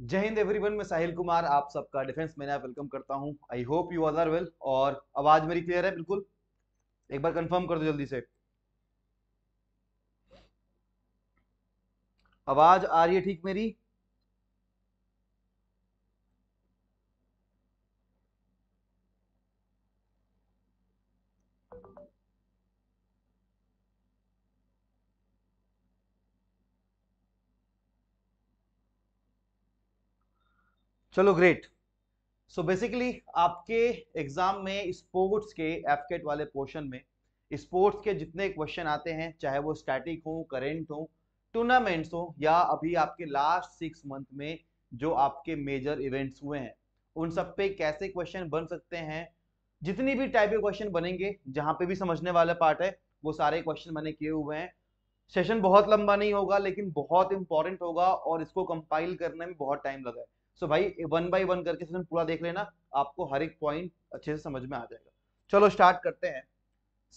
जय हिंद एवरीवन मैं साहिल कुमार आप सबका डिफेंस मैन आप वेलकम करता हूं I hope you all are well और आवाज मेरी क्लियर है बिल्कुल एक बार कंफर्म कर दो जल्दी से आवाज आ रही है ठीक मेरी चलो ग्रेट सो बेसिकली आपके एग्जाम में स्पोर्ट्स के एफकेट वाले पोर्शन में स्पोर्ट्स के जितने क्वेश्चन आते हैं चाहे वो स्टैटिक हो करेंट हो टूर्नामेंट्स हो या अभी आपके लास्ट सिक्स मंथ में जो आपके मेजर इवेंट्स हुए हैं उन सब पे कैसे क्वेश्चन बन सकते हैं जितनी भी टाइप के क्वेश्चन बनेंगे जहाँ पे भी समझने वाला पार्ट है वो सारे क्वेश्चन मैंने किए हुए हैं सेशन बहुत लंबा नहीं होगा लेकिन बहुत इंपॉर्टेंट होगा और इसको कंपाइल करने में बहुत टाइम लगा है सो भाई वन बाई वन करके सेशन पूरा देख लेना आपको हर एक पॉइंट अच्छे से समझ में आ जाएगा चलो स्टार्ट करते हैं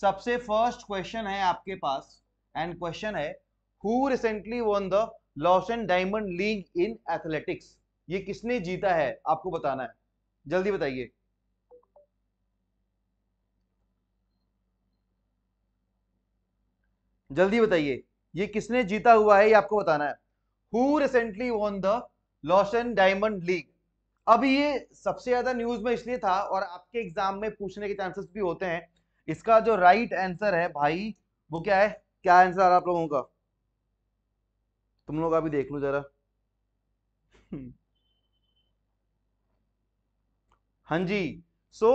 सबसे फर्स्ट क्वेश्चन है आपके पास एंड क्वेश्चन है who recently won the Lausanne diamond league in athletics ये किसने जीता है आपको बताना है जल्दी बताइए जल्दी बताइए ये किसने जीता हुआ है ये आपको बताना है who recently won the Lausanne diamond league अब ये सबसे ज्यादा न्यूज में इसलिए था और आपके एग्जाम में पूछने के चांसेस भी होते हैं इसका जो राइट आंसर है भाई वो क्या है क्या आंसर आ रहा आप लोगों का तुम लोग अभी देख लो जरा हाँ जी सो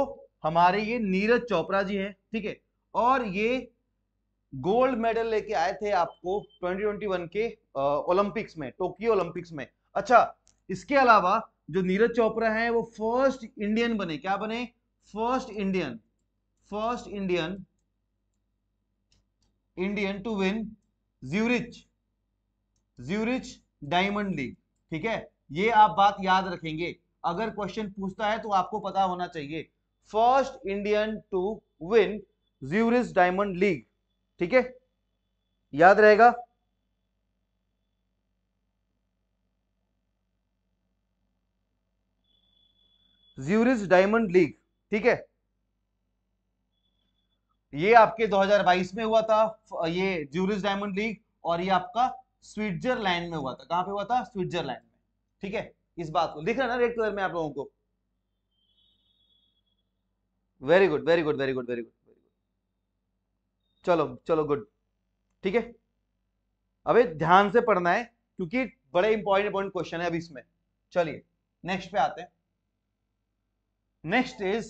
हमारे ये नीरज चोपड़ा जी हैं ठीक है और ये गोल्ड मेडल लेके आए थे आपको 2021 के ओलंपिक्स में टोक्यो ओलंपिक्स में अच्छा इसके अलावा जो नीरज चोपड़ा है वो फर्स्ट इंडियन बने क्या बने first Indian first Indian Indian to win Zurich Zurich diamond league ठीक है ये आप बात याद रखेंगे अगर क्वेश्चन पूछता है तो आपको पता होना चाहिए first Indian to win Zurich diamond league ठीक है याद रहेगा ज्यूरिस डायमंड लीग ठीक है ये आपके 2022 में हुआ था ये ज्यूरिस डायमंड लीग और ये आपका स्विट्जरलैंड में हुआ था कहां पे हुआ था स्विट्जरलैंड में ठीक है इस बात को दिख रहा ना रेड कलर में आप लोगों को very good very good very good very good very good चलो चलो गुड ठीक है अबे ध्यान से पढ़ना है क्योंकि बड़े इंपॉर्टेंट इंपॉर्टेंट क्वेश्चन है अब इसमें चलिए नेक्स्ट पे आते हैं next is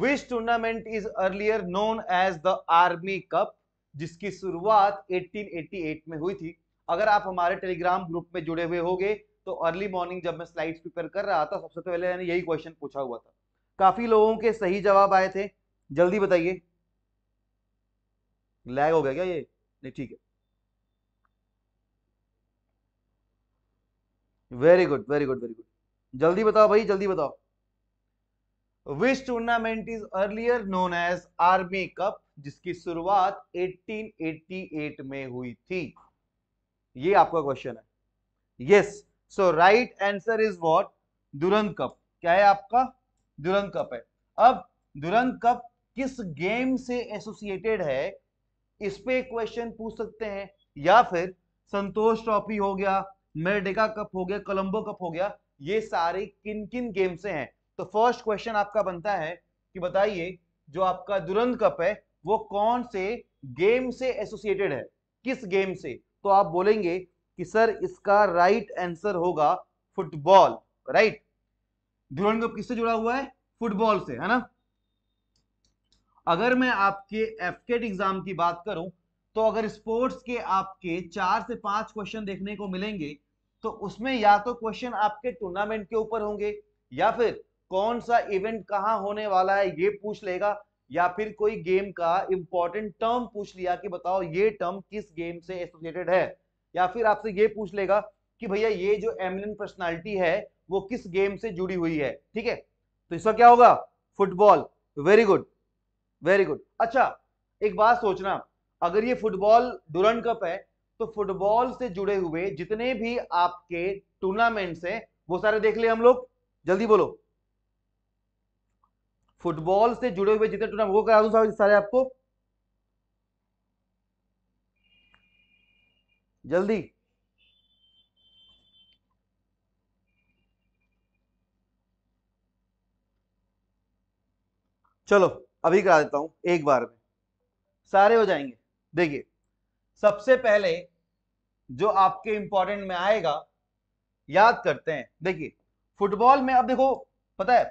which tournament is earlier known as the army cup जिसकी शुरुआत 1888 में हुई थी अगर आप हमारे टेलीग्राम ग्रुप में जुड़े हुए होंगे तो अर्ली मॉर्निंग जब मैं स्लाइड्स प्रिपेयर कर रहा था सबसे पहले मैंने यही क्वेश्चन पूछा हुआ था काफी लोगों के सही जवाब आए थे जल्दी बताइए लैग हो गया क्या ये नहीं ठीक है very good very good very good जल्दी बताओ भाई जल्दी बताओ which tournament is earlier known as army cup जिसकी शुरुआत 1888 में हुई थी ये आपका क्वेश्चन है yes so right answer is what Durand cup क्या है आपका दुरंत कप है अब दुरंत कप किस गेम से एसोसिएटेड है इस पे क्वेश्चन पूछ सकते हैं या फिर संतोष ट्रॉफी हो गया मेरडेका कप हो गया कोलंबो कप हो गया ये सारे किन किन गेम से हैं तो फर्स्ट क्वेश्चन आपका बनता है कि बताइए जो आपका दुरंत कप है वो कौन से गेम से एसोसिएटेड है किस गेम से तो आप बोलेंगे कि सर इसका राइट आंसर होगा फुटबॉल राइट दुरंत कप किससे जुड़ा हुआ है फुटबॉल से है ना अगर मैं आपके एफकेट एग्जाम की बात करूं तो अगर स्पोर्ट्स के आपके चार से पांच क्वेश्चन देखने को मिलेंगे तो उसमें या तो क्वेश्चन आपके टूर्नामेंट के ऊपर होंगे या फिर कौन सा इवेंट कहाँ होने वाला है ये पूछ लेगा या फिर कोई गेम का इंपॉर्टेंट टर्म पूछ लिया कि बताओ ये टर्म किस गेम से एसोसिएटेड है या फिर आपसे ये पूछ लेगा कि भैया ये जो एमिनेंट पर्सनालिटी है वो किस गेम से जुड़ी हुई है ठीक है तो इसका क्या होगा football very good very good अच्छा एक बात सोचना अगर ये फुटबॉल डुरंट कप है तो फुटबॉल से जुड़े हुए जितने भी आपके टूर्नामेंट्स हैं वो सारे देख ले हम लोग जल्दी बोलो फुटबॉल से जुड़े हुए जितने टूर्नामेंट वो करा दू सारे आपको जल्दी चलो अभी करा देता हूं एक बार में सारे हो जाएंगे देखिए सबसे पहले जो आपके इंपॉर्टेंट में आएगा याद करते हैं देखिए फुटबॉल में अब देखो पता है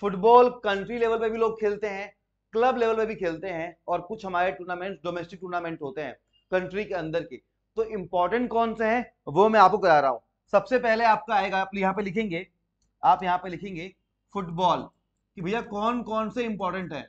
फुटबॉल कंट्री लेवल पे भी लोग खेलते हैं क्लब लेवल पे भी खेलते हैं और कुछ हमारे टूर्नामेंट डोमेस्टिक टूर्नामेंट होते हैं कंट्री के अंदर के तो इंपॉर्टेंट कौन से हैं वो मैं आपको करा रहा हूं सबसे पहले आपका आएगा आप यहाँ पे लिखेंगे आप यहाँ पे लिखेंगे फुटबॉल कि भैया कौन कौन से इंपॉर्टेंट है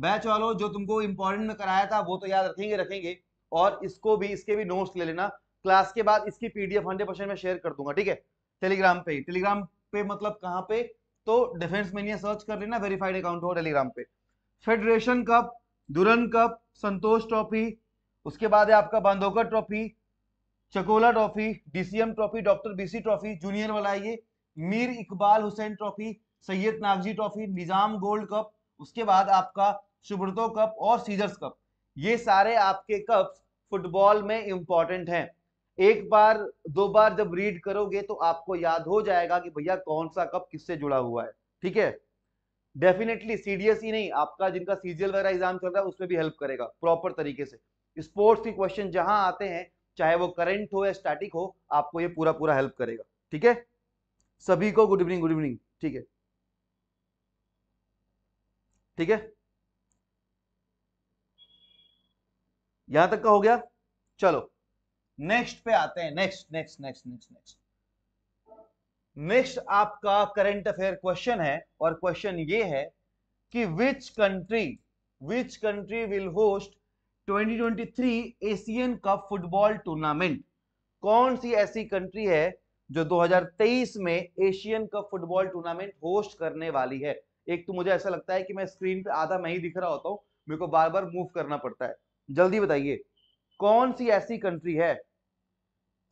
बैच वालों जो तुमको इंपॉर्टेंट में कराया था वो तो याद रखेंगे रखेंगे और इसको भी इसके भी नोट्स ले लेना क्लास के बाद इसकी पीडीएफ हंड्रेड परसेंट में शेयर कर दूंगा ठीक है टेलीग्राम पे टेलीग्राम पे मतलब कहाँ पे तो डिफेंस में सर्च कर लेना वेरीफाइड अकाउंट हो टेलीग्राम पे federation cup Durand cup Santosh trophy उसके बाद है आपका Bandodkar trophy Chakola trophy DCM trophy doctor BC trophy junior वाला ये Mir Iqbal Hussain trophy Syed Nagji trophy Nizam gold cup उसके बाद आपका सुब्रतो कप और सीजर्स कप ये सारे आपके कप्स फुटबॉल में इंपॉर्टेंट हैं एक बार दो बार जब रीड करोगे तो आपको याद हो जाएगा कि भैया कौन सा कप किससे जुड़ा हुआ है ठीक है डेफिनेटली सीडीएस ही नहीं आपका जिनका सीजीएल वगैरह एग्जाम चल रहा है उसमें भी हेल्प करेगा प्रॉपर तरीके से स्पोर्ट्स के क्वेश्चन जहां आते हैं चाहे वो करंट हो या स्टैटिक हो आपको ये पूरा पूरा हेल्प करेगा ठीक है सभी को गुड इवनिंग गुड इवनिंग ठीक है ठीक है यहां तक का हो गया चलो नेक्स्ट पे आते हैं next next next next next next आपका करंट अफेयर क्वेश्चन है और क्वेश्चन ये है कि which country which country will host 2023 Asian cup football tournament कौन सी ऐसी कंट्री है जो 2023 में Asian cup football tournament host करने वाली है एक तो मुझे ऐसा लगता है कि मैं स्क्रीन पे आधा मैं ही दिख रहा होता हूं मेरे को बार बार मूव करना पड़ता है जल्दी बताइए कौन सी ऐसी कंट्री है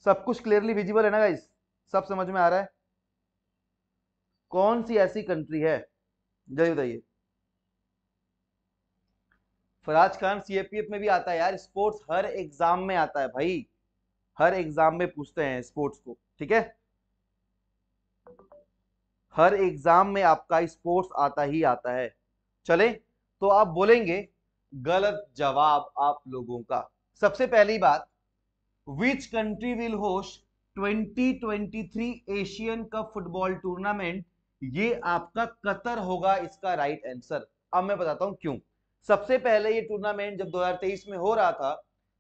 सब कुछ क्लियरली विजिबल है ना गाइस सब समझ में आ रहा है कौन सी ऐसी कंट्री है जय बताइए फराज खान सीएपीएफ में भी आता है यार स्पोर्ट्स हर एग्जाम में आता है भाई हर एग्जाम में पूछते हैं स्पोर्ट्स को ठीक है हर एग्जाम में आपका स्पोर्ट्स आता ही आता है चले तो आप बोलेंगे गलत जवाब आप लोगों का सबसे पहली बात which country will host 2023 Asian cup football tournament ये आपका कतर होगा इसका राइट right आंसर अब मैं बताता हूं क्यों सबसे पहले ये टूर्नामेंट जब 2023 में हो रहा था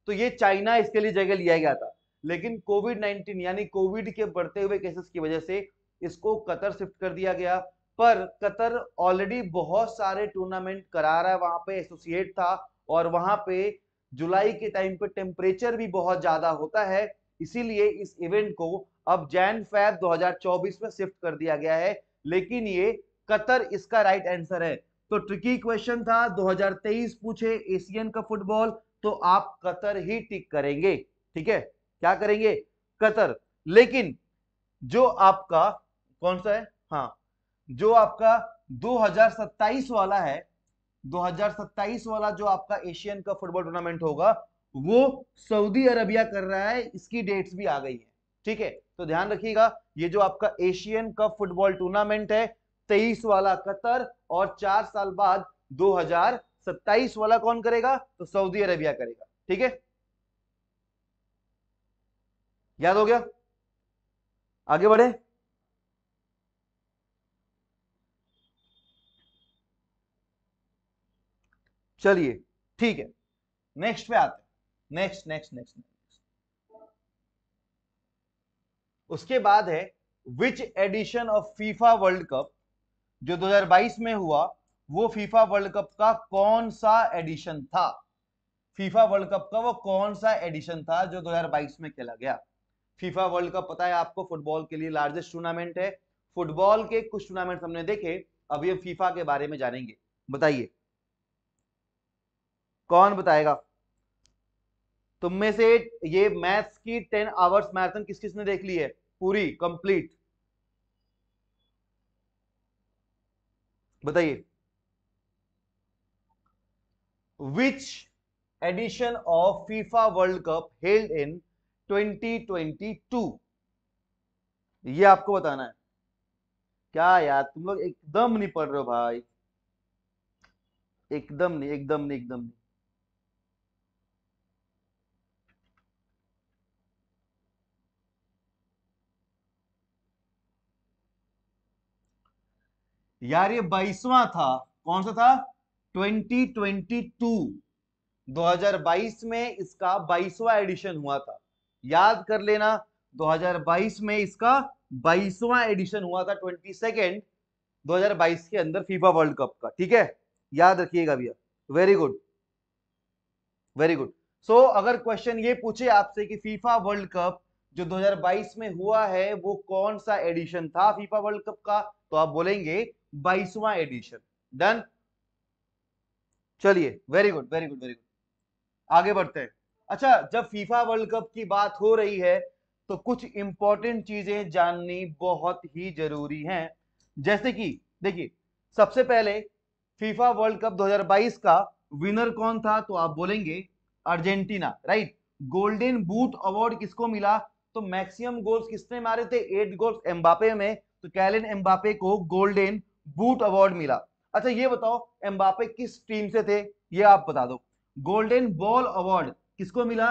तो ये चाइना इसके लिए जगह लिया गया था लेकिन कोविड 19 यानी कोविड के बढ़ते हुए केसेस की वजह से इसको कतर शिफ्ट कर दिया गया पर कतर ऑलरेडी बहुत सारे टूर्नामेंट करा रहा है वहां पे एसोसिएट था और वहां पे जुलाई के टाइम पे टेम्परेचर भी बहुत ज्यादा होता है इसीलिए इस इवेंट को अब जैन फैब 2024 में शिफ्ट कर दिया गया है लेकिन ये कतर इसका राइट आंसर है तो ट्रिकी क्वेश्चन था 2023 पूछे एशियन का फुटबॉल तो आप कतर ही टिक करेंगे ठीक है क्या करेंगे कतर लेकिन जो आपका कौन सा है हाँ जो आपका 2027 वाला है 2027 वाला जो आपका एशियन कप फुटबॉल टूर्नामेंट होगा वो सऊदी अरबिया कर रहा है इसकी डेट्स भी आ गई है ठीक है तो ध्यान रखिएगा ये जो आपका एशियन कप फुटबॉल टूर्नामेंट है तेईस वाला कतर और चार साल बाद 2027 वाला कौन करेगा तो सऊदी अरबिया करेगा ठीक है याद हो गया आगे बढ़े चलिए ठीक है नेक्स्ट पे आते हैं नेक्स्ट नेक्स्ट नेक्स्ट उसके बाद है which edition of FIFA world cup जो 2022 में हुआ वो फीफा वर्ल्ड कप का कौन सा एडिशन था फीफा वर्ल्ड कप का वो कौन सा एडिशन था जो 2022 में खेला गया फीफा वर्ल्ड कप पता है आपको फुटबॉल के लिए लार्जेस्ट टूर्नामेंट है फुटबॉल के कुछ टूर्नामेंट हमने देखे अब ये फीफा के बारे में जानेंगे बताइए कौन बताएगा तुम में से ये मैथ्स की टेन आवर्स मैराथन किस किसने देख ली है पूरी कंप्लीट बताइए which edition of FIFA world cup held in 2022 ये आपको बताना है क्या यार तुम लोग एकदम नहीं पढ़ रहे हो भाई एकदम नहीं एकदम नहीं एकदम नहीं यार ये बाईसवा था कौन सा था 2022 2022 में इसका बाईसवा एडिशन हुआ था याद कर लेना 2022 में इसका बाईसवा एडिशन हुआ था ट्वेंटी सेकेंड 2022 के अंदर फीफा वर्ल्ड कप का ठीक है याद रखिएगा भैया very good very good so अगर क्वेश्चन ये पूछे आपसे कि फीफा वर्ल्ड कप जो 2022 में हुआ है वो कौन सा एडिशन था फीफा वर्ल्ड कप का तो आप बोलेंगे बाईसवा एडिशन डन चलिए very good very good very good आगे बढ़ते हैं अच्छा जब फीफा वर्ल्ड कप की बात हो रही है तो कुछ इंपॉर्टेंट चीजें जाननी बहुत ही जरूरी हैं जैसे कि देखिए सबसे पहले फीफा वर्ल्ड कप 2022 का विनर कौन था तो आप बोलेंगे Argentina right golden boot award किसको मिला तो मैक्सिमम गोल्स किसने मारे थे एट गोल्स एम्बापे में तो कैलिन एम्बापे को गोल्डन बूट अवार्ड मिला अच्छा ये बताओ एम्बापे किस टीम से थे ये आप बता दो गोल्डन बॉल अवार्ड किसको मिला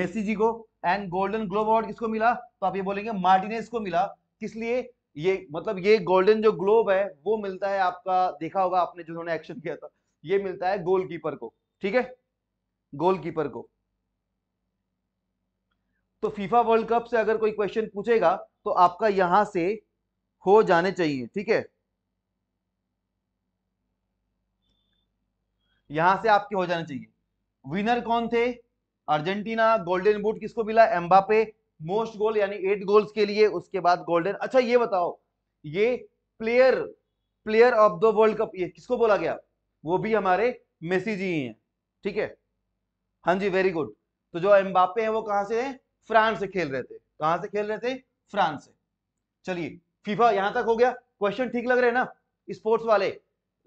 मेसी जी को एंड गोल्डन ग्लोब अवार्ड किसको मिला तो आप ये बोलेंगे मार्टिनेस को मिला किस लिए ये मतलब ये गोल्डन जो ग्लोब है वो मिलता है आपका देखा होगा आपने जो उन्होंने एक्शन किया था ये मिलता है गोलकीपर को ठीक है गोलकीपर को तो फीफा वर्ल्ड कप से अगर कोई क्वेश्चन पूछेगा तो आपका यहां से हो जाने चाहिए ठीक है यहां से आपके हो जाने चाहिए विनर कौन थे अर्जेंटीना गोल्डन बूट किसको मिला एम्बापे मोस्ट गोल यानी एट गोल्स के लिए उसके बाद गोल्डन अच्छा ये बताओ ये player player of the world cup ये किसको बोला गया वो भी हमारे मेसी जी ही हैं ठीक है हाँ जी वेरी गुड तो जो एम्बापे हैं वो कहां से हैं फ्रांस से खेल रहे थे कहां से खेल रहे थे फ्रांस से चलिए फीफा यहां तक हो गया क्वेश्चन ठीक लग रहे हैं ना स्पोर्ट्स वाले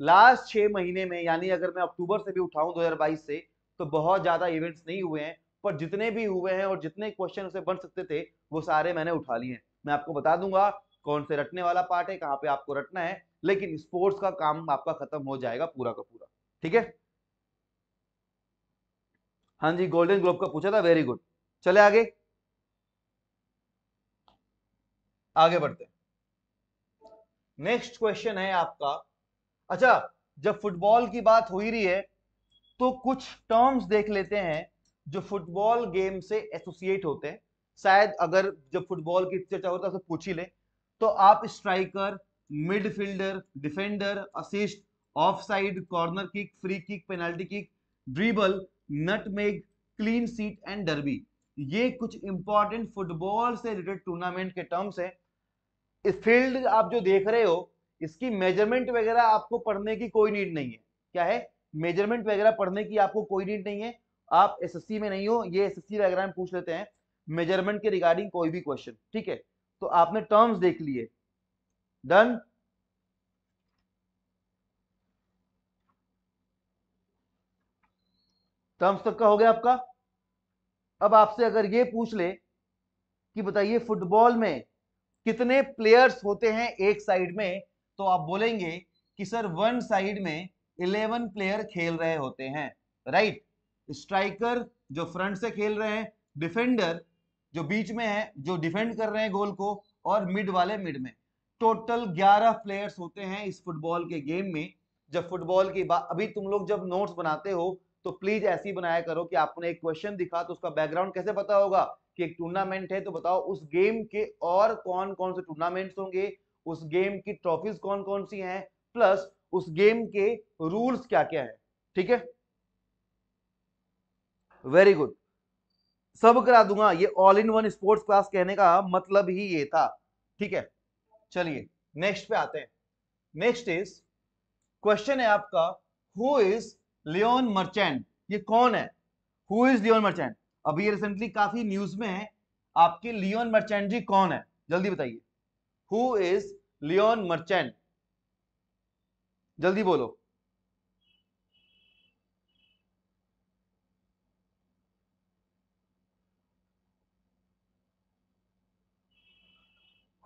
लास्ट छह महीने में यानी अगर मैं अक्टूबर से भी उठाऊं 2022 से तो बहुत ज्यादा इवेंट्स नहीं हुए हैं पर जितने भी हुए हैं और जितने क्वेश्चन उसे बन सकते थे वो सारे मैंने उठा लिए हैं मैं आपको बता दूंगा कौन से रटने वाला पार्ट है कहाँ पे आपको रटना है लेकिन स्पोर्ट्स का काम आपका खत्म हो जाएगा पूरा का पूरा ठीक है हाँ जी गोल्डन ग्लोब का पूछा था वेरी गुड चले आगे आगे बढ़ते हैं नेक्स्ट क्वेश्चन है आपका अच्छा जब फुटबॉल की बात हो ही रही है तो कुछ टर्म्स देख लेते हैं जो फुटबॉल गेम से एसोसिएट होते हैं शायद अगर जब फुटबॉल की चर्चा होता है तो पूछ ही ले तो आप striker midfielder defender assist offside corner kick free kick penalty kick dribble nutmeg clean sheet and derby ये कुछ इंपॉर्टेंट फुटबॉल से रिलेटेड टूर्नामेंट के टर्म्स हैं इस फील्ड आप जो देख रहे हो इसकी मेजरमेंट वगैरह आपको पढ़ने की कोई नीड नहीं है क्या है मेजरमेंट वगैरह पढ़ने की आपको कोई नीड नहीं है आप एसएससी में नहीं हो ये एसएससी वगैरह में पूछ लेते हैं मेजरमेंट के रिगार्डिंग कोई भी क्वेश्चन ठीक है तो आपने टर्म्स देख लिए डन टर्म्स तक का हो गया आपका अब आपसे अगर ये पूछ ले कि बताइए फुटबॉल में कितने प्लेयर्स होते हैं एक साइड में तो आप बोलेंगे कि सर वन साइड में इलेवन प्लेयर खेल रहे होते हैं राइट स्ट्राइकर जो फ्रंट से खेल रहे हैं डिफेंडर जो बीच में है जो डिफेंड कर रहे हैं गोल को और मिड वाले मिड में टोटल 11 प्लेयर्स होते हैं इस फुटबॉल के गेम में जब फुटबॉल की बात अभी तुम लोग जब नोट्स बनाते हो तो प्लीज ऐसी बनाया करो कि आपको एक क्वेश्चन दिखा तो उसका बैकग्राउंड कैसे पता होगा कि एक टूर्नामेंट है तो बताओ उस गेम के और कौन कौन से टूर्नामेंट्स होंगे उस गेम की ट्रॉफीज कौन कौन सी हैं प्लस उस गेम के रूल्स क्या क्या है ठीक है वेरी गुड सब करा दूंगा ये all in one sports class कहने का मतलब ही ये था ठीक है चलिए नेक्स्ट पे आते हैं नेक्स्ट इज क्वेश्चन है आपका हु इज लियोन मर्चेंट ये कौन है हु इज लियोन मर्चेंट अभी ये रिसेंटली काफी न्यूज में है आपके लियोन मर्चेंट जी कौन है जल्दी बताइए हु इज लियोन मर्चेंट जल्दी बोलो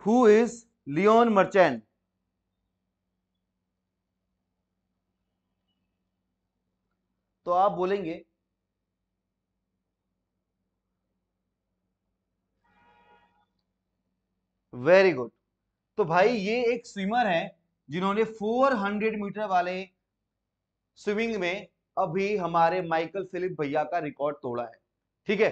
हु इज लियोन मर्चेंट तो आप बोलेंगे वेरी गुड तो भाई ये एक स्विमर है जिन्होंने 400 मीटर वाले स्विमिंग में अभी हमारे माइकल फिलिप भैया का रिकॉर्ड तोड़ा है ठीक है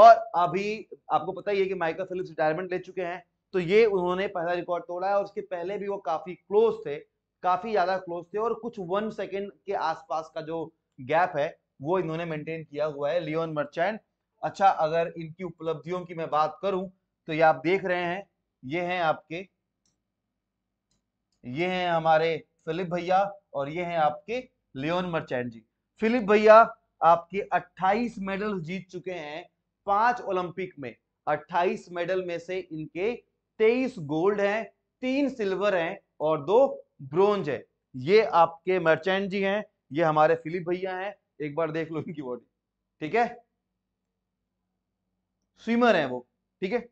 और अभी आपको पता ही है कि माइकल फिलिप्स रिटायरमेंट ले चुके हैं तो ये उन्होंने पहला रिकॉर्ड तोड़ा है और उसके पहले भी वो काफी क्लोज थे काफी ज्यादा क्लोज थे और कुछ वन सेकेंड के आसपास का जो गैप है वो इन्होंने मेंटेन किया हुआ है लियोन मर्चेंट अच्छा अगर इनकी उपलब्धियों की मैं बात करूं तो ये आप देख रहे हैं ये हैं आपके ये हैं हमारे फिलिप भैया और ये हैं आपके लियोन मर्चेंट जी फिलिप भैया आपके 28 मेडल जीत चुके हैं पांच ओलंपिक में 28 मेडल में से इनके 23 गोल्ड हैं तीन सिल्वर हैं और दो ब्रोंज है ये आपके मर्चेंट जी हैं ये हमारे फिलिप भैया हैं एक बार देख लो इनकी बॉडी ठीक है स्विमर है वो ठीक है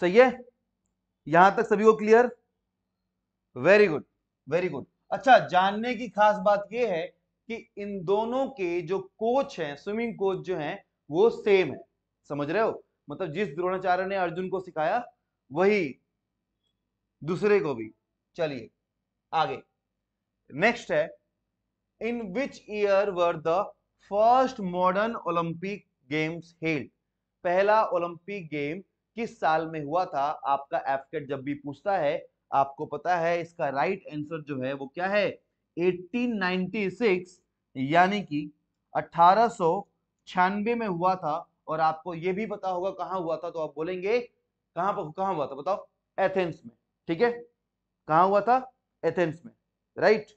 सही है यहां तक सभी को clear very good very good अच्छा जानने की खास बात यह है कि इन दोनों के जो कोच हैं स्विमिंग कोच जो हैं वो सेम है समझ रहे हो मतलब जिस द्रोणाचार्य ने अर्जुन को सिखाया वही दूसरे को भी चलिए आगे नेक्स्ट है in which year were the first modern Olympic games held पहला ओलंपिक गेम किस साल में हुआ था आपका एफकेट जब भी पूछता है आपको पता है इसका राइट right आंसर जो है वो क्या है 1896 यानी कि अठारह में हुआ था और आपको ये भी पता होगा कहाँ हुआ था तो आप बोलेंगे कहाँ पर कहाँ हुआ था बताओ एथेंस में ठीक है कहां हुआ था एथेंस में राइट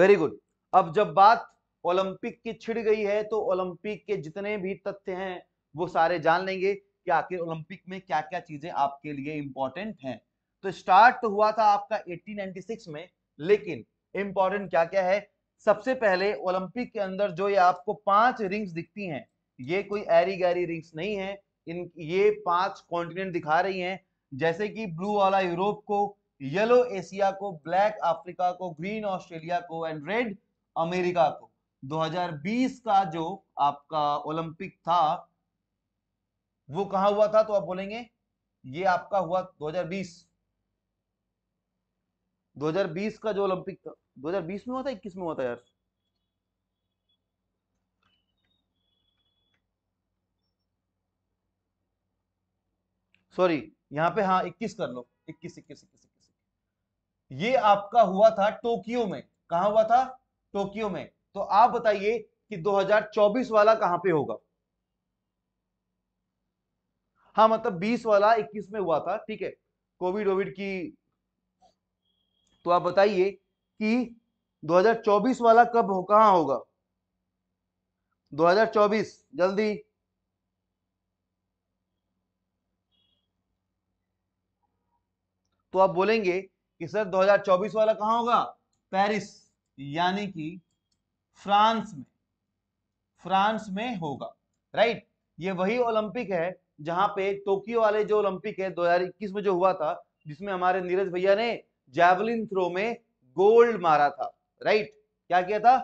वेरी गुड अब जब बात ओलंपिक की छिड़ गई है तो ओलंपिक के जितने भी तथ्य हैं वो सारे जान लेंगे कि आखिर ओलंपिक में क्या क्या चीजें आपके लिए इंपॉर्टेंट हैं तो स्टार्ट तो हुआ था आपका 1896 में लेकिन इंपॉर्टेंट क्या क्या है सबसे पहले ओलंपिक के अंदर जो ये आपको पांच रिंग्स दिखती हैं ये कोई एरी गैरी रिंग्स नहीं है इन ये पांच कॉन्टिनेंट दिखा रही हैं जैसे कि ब्लू वाला यूरोप को येलो एशिया को ब्लैक अफ्रीका को ग्रीन ऑस्ट्रेलिया को एंड रेड अमेरिका को 2020 का जो आपका ओलंपिक था वो कहा हुआ था तो आप बोलेंगे ये आपका हुआ 2020 2020 का जो ओलंपिक था 2020 में हुआ था 21 में हुआ था यार सॉरी यहां पे हाँ इक्कीस कर लो इक्कीस इक्कीस इक्कीस ये आपका हुआ था टोक्यो में कहा हुआ था टोक्यो में तो आप बताइए कि 2024 वाला कहां पे होगा हाँ मतलब 20 वाला 21 में हुआ था ठीक है कोविड ओविड की तो आप बताइए कि 2024 वाला कब हो कहां होगा 2024 जल्दी तो आप बोलेंगे कि सर 2024 वाला कहा होगा पेरिस यानी कि फ्रांस में फ्रांस में होगा राइट ये वही ओलंपिक है जहां पे टोक्यो वाले जो ओलंपिक है 2021 में जो हुआ था जिसमें हमारे नीरज भैया ने जैवलिन थ्रो में गोल्ड मारा था राइट क्या किया था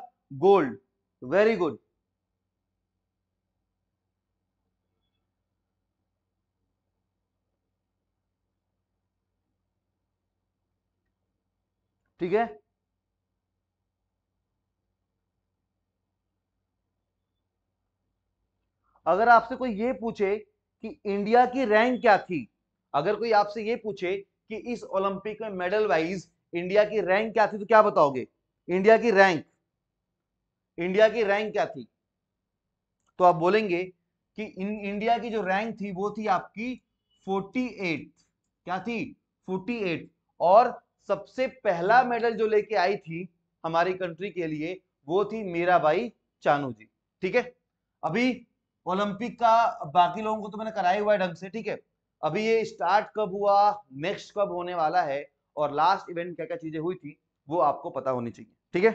गोल्ड वेरी गुड ठीक है अगर आपसे कोई ये पूछे कि इंडिया की रैंक क्या थी अगर कोई आपसे ये पूछे कि इस ओलंपिक में मेडल वाइज इंडिया की रैंक क्या थी तो क्या बताओगे इंडिया की रैंक इंडिया की रैंक क्या थी तो आप बोलेंगे कि इन इंडिया की जो रैंक थी वो थी आपकी 48 क्या थी 48 और सबसे पहला हाँ। मेडल जो लेके आई थी हमारी कंट्री के लिए वो थी मेरा भाई चानू जी ठीक है अभी ओलंपिक का बाकी लोगों को तो मैंने कराया हुआ है ढंग से ठीक है अभी ये स्टार्ट कब हुआ नेक्स्ट कब होने वाला है और लास्ट इवेंट क्या क्या चीजें हुई थी वो आपको पता होनी चाहिए ठीक है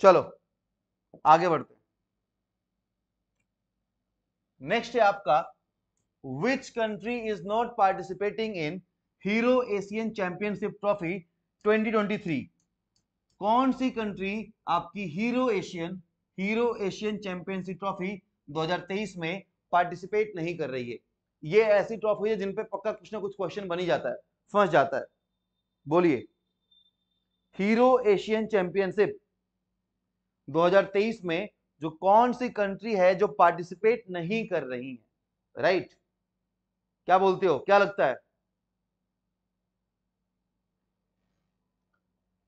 चलो आगे बढ़ते नेक्स्ट है आपका which country is not participating in Hero Asian championship trophy 2023 कौन सी कंट्री आपकी Hero Asian Hero Asian championship trophy 2023 में पार्टिसिपेट नहीं कर रही है ये ऐसी ट्रॉफी है जिन पे पक्का कुछ ना कुछ क्वेश्चन बन ही जाता है फंस जाता है बोलिए हीरो एशियन चैंपियनशिप 2023 में जो कौन सी कंट्री है जो पार्टिसिपेट नहीं कर रही है राइट right? क्या बोलते हो क्या लगता है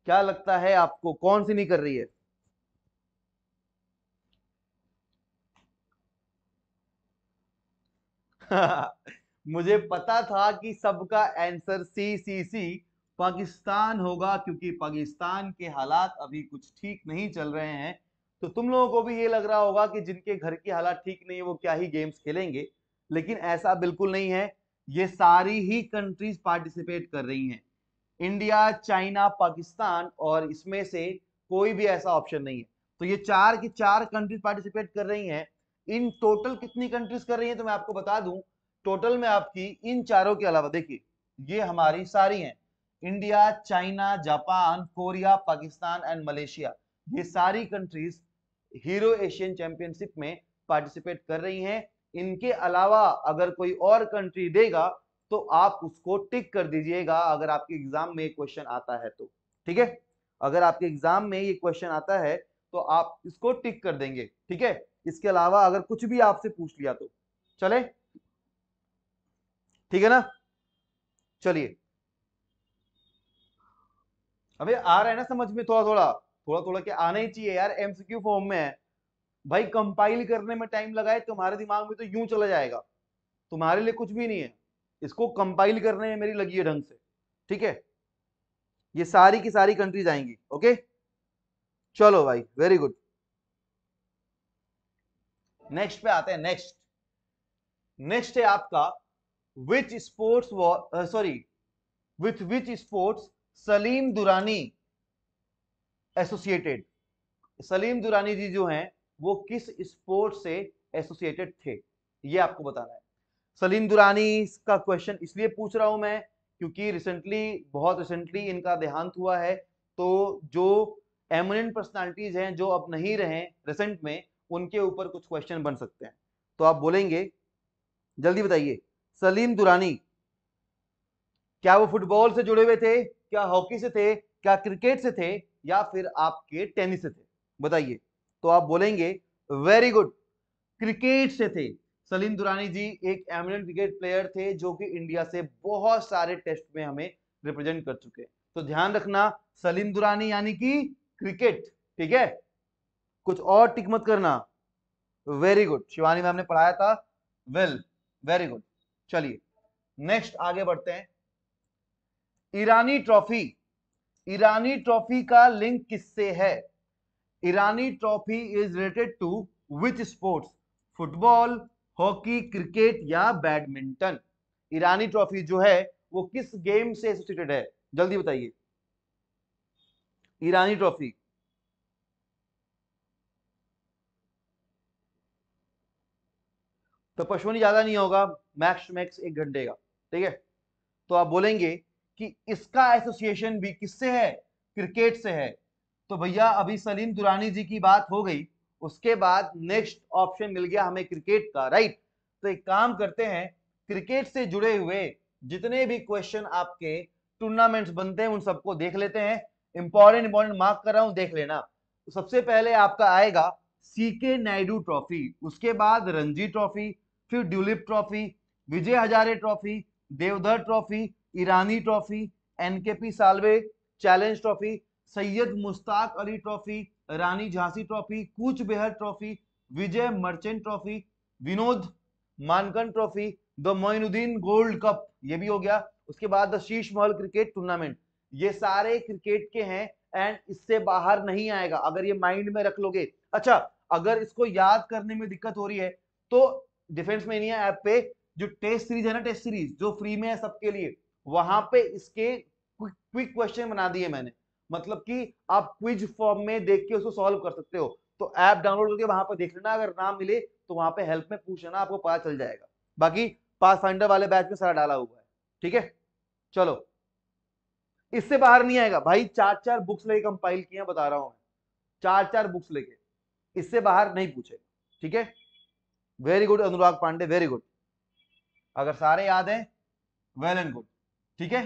क्या लगता है आपको कौन सी नहीं कर रही है मुझे पता था कि सबका आंसर सी सी सी पाकिस्तान होगा क्योंकि पाकिस्तान के हालात अभी कुछ ठीक नहीं चल रहे हैं तो तुम लोगों को भी ये लग रहा होगा कि जिनके घर की हालात ठीक नहीं है वो क्या ही गेम्स खेलेंगे लेकिन ऐसा बिल्कुल नहीं है ये सारी ही कंट्रीज पार्टिसिपेट कर रही हैं इंडिया चाइना पाकिस्तान और इसमें से कोई भी ऐसा ऑप्शन नहीं है तो ये चार की चार कंट्रीज पार्टिसिपेट कर रही हैं इन टोटल कितनी कंट्रीज कर रही हैं तो मैं आपको बता दूं टोटल में आपकी इन चारों के अलावा देखिए ये हमारी सारी हैं India China Japan Korea Pakistan and Malaysia ये सारी कंट्रीज हीरो एशियन चैंपियनशिप में पार्टिसिपेट कर रही हैं इनके अलावा अगर कोई और कंट्री देगा तो आप उसको टिक कर दीजिएगा अगर आपके एग्जाम में क्वेश्चन आता है तो ठीक है अगर आपके एग्जाम में ये क्वेश्चन आता है तो आप इसको टिक कर देंगे ठीक है इसके अलावा अगर कुछ भी आपसे पूछ लिया तो चले ठीक है ना चलिए अबे आ रहा है ना समझ में थोड़ा थोड़ा थोड़ा थोड़ा के आना ही चाहिए यार एमसीक्यू फॉर्म में है भाई कंपाइल करने में टाइम लगाए तुम्हारे दिमाग में तो यूं चला जाएगा तुम्हारे लिए कुछ भी नहीं है इसको कंपाइल करने में मेरी लगी है ढंग से ठीक है ये सारी की सारी कंट्रीज आएंगी ओके चलो भाई वेरी गुड नेक्स्ट पे आते हैं नेक्स्ट नेक्स्ट है आपका which sports sorry with which sports Salim Durani associated Salim Durani ji जो हैं वो किस स्पोर्ट से एसोसिएटेड थे ये आपको बताना है सलीम दुरानी का क्वेश्चन इसलिए पूछ रहा हूं मैं क्योंकि रिसेंटली बहुत रिसेंटली इनका देहांत हुआ है तो जो एमिनेंट पर्सनालिटीज हैं जो अब नहीं रहे रिसेंट में उनके ऊपर कुछ क्वेश्चन बन सकते हैं तो आप बोलेंगे जल्दी बताइए सलीम दुरानी क्या वो फुटबॉल से जुड़े हुए थे क्या हॉकी से थे क्या क्रिकेट से थे या फिर आपके टेनिस से थे बताइए तो आप बोलेंगे वेरी गुड क्रिकेट से थे सलीम दुरानी जी एक एमिनेंट क्रिकेट प्लेयर थे जो कि इंडिया से बहुत सारे टेस्ट में हमें रिप्रेजेंट कर चुके हैं तो ध्यान रखना सलीम दुरानी यानी कि क्रिकेट ठीक है कुछ और टिक मत करना वेरी गुड शिवानी मैम ने पढ़ाया था वेल वेरी गुड चलिए नेक्स्ट आगे बढ़ते हैं ईरानी ट्रॉफी ईरानी ट्रॉफी का लिंक किससे है Irani trophy is related to which sports football hockey cricket या बैडमिंटन ईरानी ट्रॉफी जो है वो किस गेम से एसोसिएटेड है जल्दी बताइए ईरानी ट्रॉफी तो तो ज्यादा नहीं होगा मैक्स मैक्स एक घंटे का ठीक है तो आप बोलेंगे कि इसका एसोसिएशन भी किससे है क्रिकेट से है तो भैया अभी सलीम दुरानी जी की बात हो गई उसके बाद नेक्स्ट ऑप्शन मिल गया हमें क्रिकेट का राइट तो एक काम करते हैं क्रिकेट से जुड़े हुए जितने भी क्वेश्चन आपके टूर्नामेंट्स बनते हैं उन सबको देख लेते हैं इंपॉर्टेंट इंपॉर्टेंट मार्क कर रहा हूं देख लेना सबसे पहले आपका आएगा सीके नायडू ट्रॉफी उसके बाद रणजी ट्रॉफी फिर Duleep trophy Vijay Hazare trophy Deodhar trophy Irani trophy NKP Salve challenge trophy Syed Mushtaq Ali trophy Rani Jhansi trophy Cooch Behar trophy Vijay Merchant trophy Vinoo Mankad trophy the Moinuddin gold cup ये भी हो गया उसके बाद द शीश महल क्रिकेट टूर्नामेंट ये सारे क्रिकेट के हैं एंड इससे बाहर नहीं आएगा अगर ये माइंड में रख लोगे अच्छा अगर इसको याद करने में दिक्कत हो रही है तो डिफेंस मेनिया ऐप पे जो टेस्ट सीरीज है ना टेस्ट सीरीज जो फ्री में है सबके लिए वहां पे इसके क्विक क्वेश्चन बना दिए मैंने मतलब कि आप क्विज फॉर्म में देख के उसको सॉल्व कर सकते हो तो ऐप डाउनलोड करके वहां पर देख लेना अगर ना मिले तो वहां पे हेल्प में पूछ लेना आपको पता चल जाएगा बाकी पास फाइंडर वाले बैच में सारा डाला हुआ है ठीक है चलो इससे बाहर नहीं आएगा भाई चार चार बुक्स लेके कंपाइल किया बता रहा हूं चार चार बुक्स लेके इससे बाहर नहीं पूछे ठीक है very good Anurag Pandey very good अगर सारे याद है वेल एंड गुड ठीक है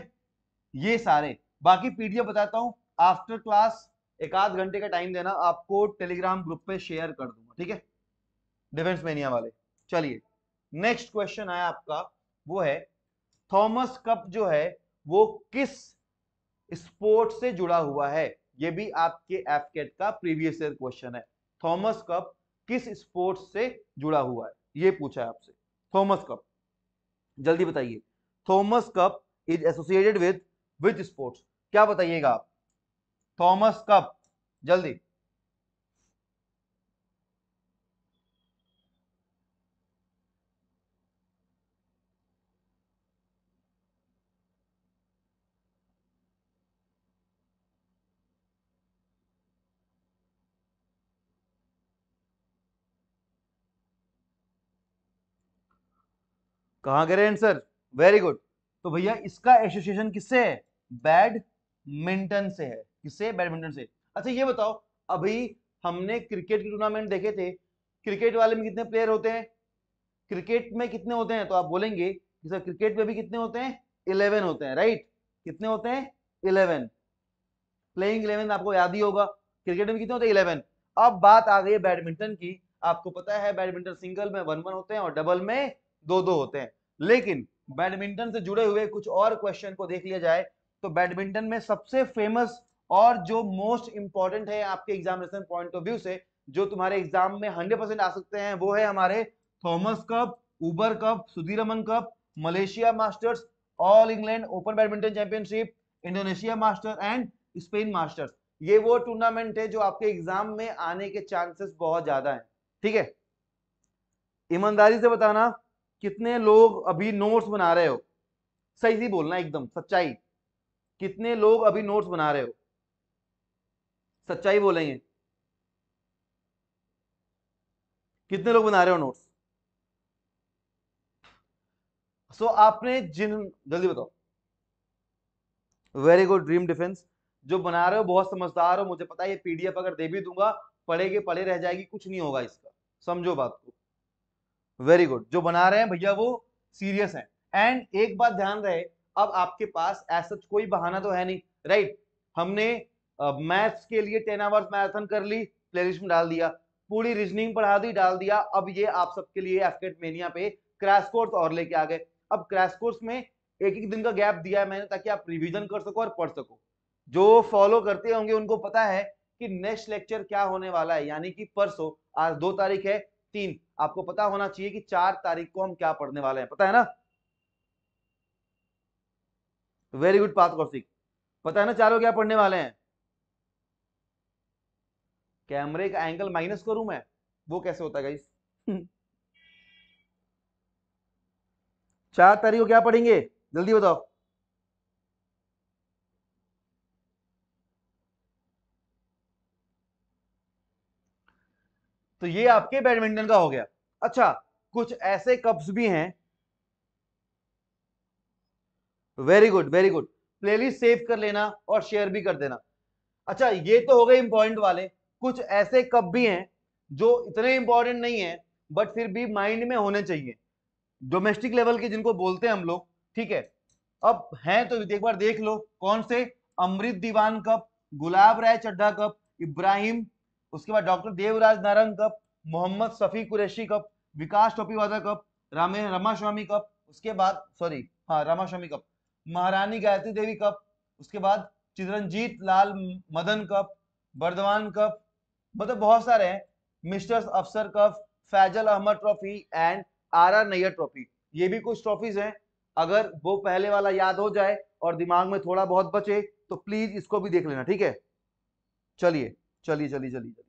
ये सारे बाकी पीडीएफ बताता हूं आफ्टर क्लास एक आध घंटे का टाइम देना आपको टेलीग्राम ग्रुप पे शेयर कर दूंगा ठीक है डिफेंस मेनिया वाले चलिए नेक्स्ट क्वेश्चन आया आपका वो है थॉमस कप जो है वो किस स्पोर्ट से जुड़ा हुआ है ये भी आपके एफकेट का प्रीवियस ईयर क्वेश्चन है थॉमस कप किस स्पोर्ट से जुड़ा हुआ है ये पूछा है आपसे थॉमस कप जल्दी बताइए Thomas cup is associated with which sports क्या बताइएगा आप थॉमस कप जल्दी कहा गए आंसर वेरी गुड तो भैया इसका एसोसिएशन किससे है बैडमिंटन से है किससे बैडमिंटन से अच्छा ये बताओ अभी हमने क्रिकेट के टूर्नामेंट देखे थे क्रिकेट वाले में कितने प्लेयर होते हैं क्रिकेट में कितने होते हैं तो आप बोलेंगे कि सर क्रिकेट में भी कितने होते हैं इलेवन होते हैं राइट कितने होते हैं इलेवन प्लेइंग इलेवन आपको याद ही होगा क्रिकेट में कितने होते हैं इलेवन अब बात आ गई है बैडमिंटन की आपको पता है बैडमिंटन सिंगल में वन वन होते हैं और डबल में दो दो होते हैं लेकिन बैडमिंटन से जुड़े हुए कुछ और क्वेश्चन को देख लिया जाए तो बैडमिंटन में सबसे फेमस और जो मोस्ट इंपॉर्टेंट है आपके एग्जामिनेशन पॉइंट ऑफ व्यू से जो तुम्हारे एग्जाम में हंड्रेड परसेंट आ सकते हैं वो है हमारे Thomas cup Uber cup Sudirman cup Malaysia masters all England open badminton championship Indonesia master and Spain masters ये वो टूर्नामेंट है जो आपके एग्जाम में आने के चांसेस बहुत ज्यादा है ठीक है ईमानदारी से बताना कितने लोग अभी नोट्स बना रहे हो सही सी बोलना एकदम सच्चाई कितने लोग अभी नोट्स बना रहे हो सच्चाई बोलेंगे कितने लोग बना रहे हो नोट्स सो so, आपने जिन जल्दी बताओ वेरी गुड ड्रीम डिफेंस जो बना रहे हो बहुत समझदार हो मुझे पता है ये पीडीएफ अगर दे भी दूंगा पढ़ेगी पढ़े रह जाएगी कुछ नहीं होगा इसका समझो बात को वेरी गुड जो बना रहे हैं भैया वो सीरियस हैं एंड एक बात ध्यान रहे अब आपके पास ऐसा कोई बहाना तो है नहीं राइट right? हमने मैथ्स के लिए टेन आवर्स मैराथन कर ली प्ले में डाल दिया पूरी रीजनिंग पढ़ा दी डाल दिया अब ये आप सबके लिए एफकेट मेनिया पे क्रैश कोर्स और लेके आ गए अब क्रैश कोर्स में एक एक दिन का गैप दिया है मैंने ताकि आप रिविजन कर सको और पढ़ सको जो फॉलो करते होंगे उनको पता है कि नेक्स्ट लेक्चर क्या होने वाला है यानी कि परसों आज दो तारीख है तीन आपको पता होना चाहिए कि चार तारीख को हम क्या पढ़ने वाले हैं पता है ना वेरी गुड पात कौशिक पता है ना चारों क्या पढ़ने वाले हैं कैमरे का एंगल माइनस करूं मैं वो कैसे होता है गाइस चार तारीख को क्या पढ़ेंगे जल्दी बताओ तो ये आपके बैडमिंटन का हो गया अच्छा कुछ ऐसे कप्स भी हैं very good very good playlist save कर लेना और शेयर भी कर देना अच्छा ये तो हो गए इंपॉइंट वाले कुछ ऐसे कप भी हैं जो इतने इंपॉर्टेंट नहीं है बट फिर भी माइंड में होने चाहिए डोमेस्टिक लेवल के जिनको बोलते हैं हम लोग ठीक है अब हैं तो एक बार देख लो कौन से अमृत दीवान कप गुलाब राय चड्ढा कप इब्राहिम उसके बाद doctor Devraj Narang cup Mohammed Safi Qureshi cup Vikas Topiwala cup Rama Ramaswamy cup उसके बाद सॉरी हाँ रामास्वामी कप महारानी गायत्री देवी कप उसके बाद चिरंजीत लाल मदन कप बर्धवान कप मतलब बहुत सारे हैं मिस्टर्स अफसर कफ Faisal Ahmed trophy and R R Nair trophy ये भी कुछ ट्रॉफीज हैं अगर वो पहले वाला याद हो जाए और दिमाग में थोड़ा बहुत बचे तो प्लीज इसको भी देख लेना ठीक है चलिए चलिए चलिए चलिए चलिए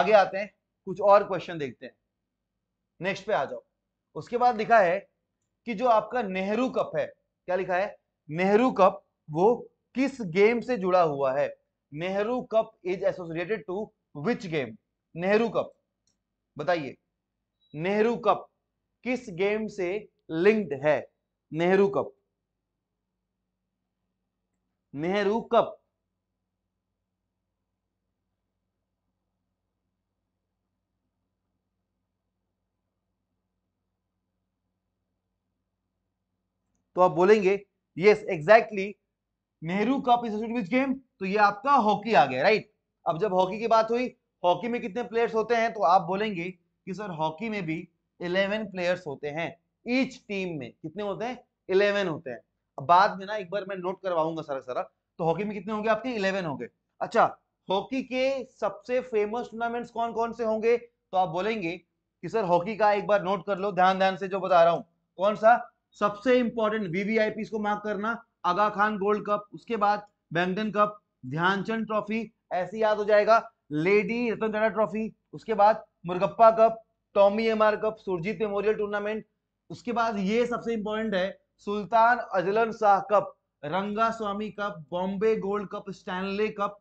आगे आते हैं कुछ और क्वेश्चन देखते हैं नेक्स्ट पे आ जाओ उसके बाद लिखा है कि जो आपका नेहरू कप है क्या लिखा है नेहरू कप वो किस गेम से जुड़ा हुआ है Nehru cup is associated to which game Nehru cup बताइए नेहरू कप किस गेम से लिंक्ड है नेहरू कप नेहरू कप तो आप बोलेंगे yes exactly Nehru cup is which game तो ये आपका हॉकी आ गया राइट अब जब हॉकी की बात हुई हॉकी में कितने प्लेयर्स होते हैं तो आप बोलेंगे कि सर हॉकी में भी इलेवन प्लेयर्स होते हैं ईच टीम में कितने होते हैं इलेवन होते हैं अब बाद में ना एक बार मैं नोट करवाऊंगा सारा सारा तो हॉकी में कितने होंगे आपके इलेवन होंगे अच्छा हॉकी के सबसे फेमस टूर्नामेंट्स कौन कौन से होंगे तो आप बोलेंगे कि सर हॉकी का एक बार नोट कर लो ध्यान ध्यान से जो बता रहा हूं कौन सा सबसे इंपॉर्टेंट वीवीआईपी को मार्क करना आगा खान गोल्ड कप उसके बाद बैंगडन कप ध्यानचंद ट्रॉफी ऐसे याद हो जाएगा लेडी रतन टाटा ट्रॉफी उसके बाद मुरगप्पा कप टॉमी एम कप सुरजीत मेमोरियल टूर्नामेंट उसके बाद ये सबसे इंपॉर्टेंट है Sultan Azlan Shah cup Ranga Swamy cup Bombay gold cup Stanley cup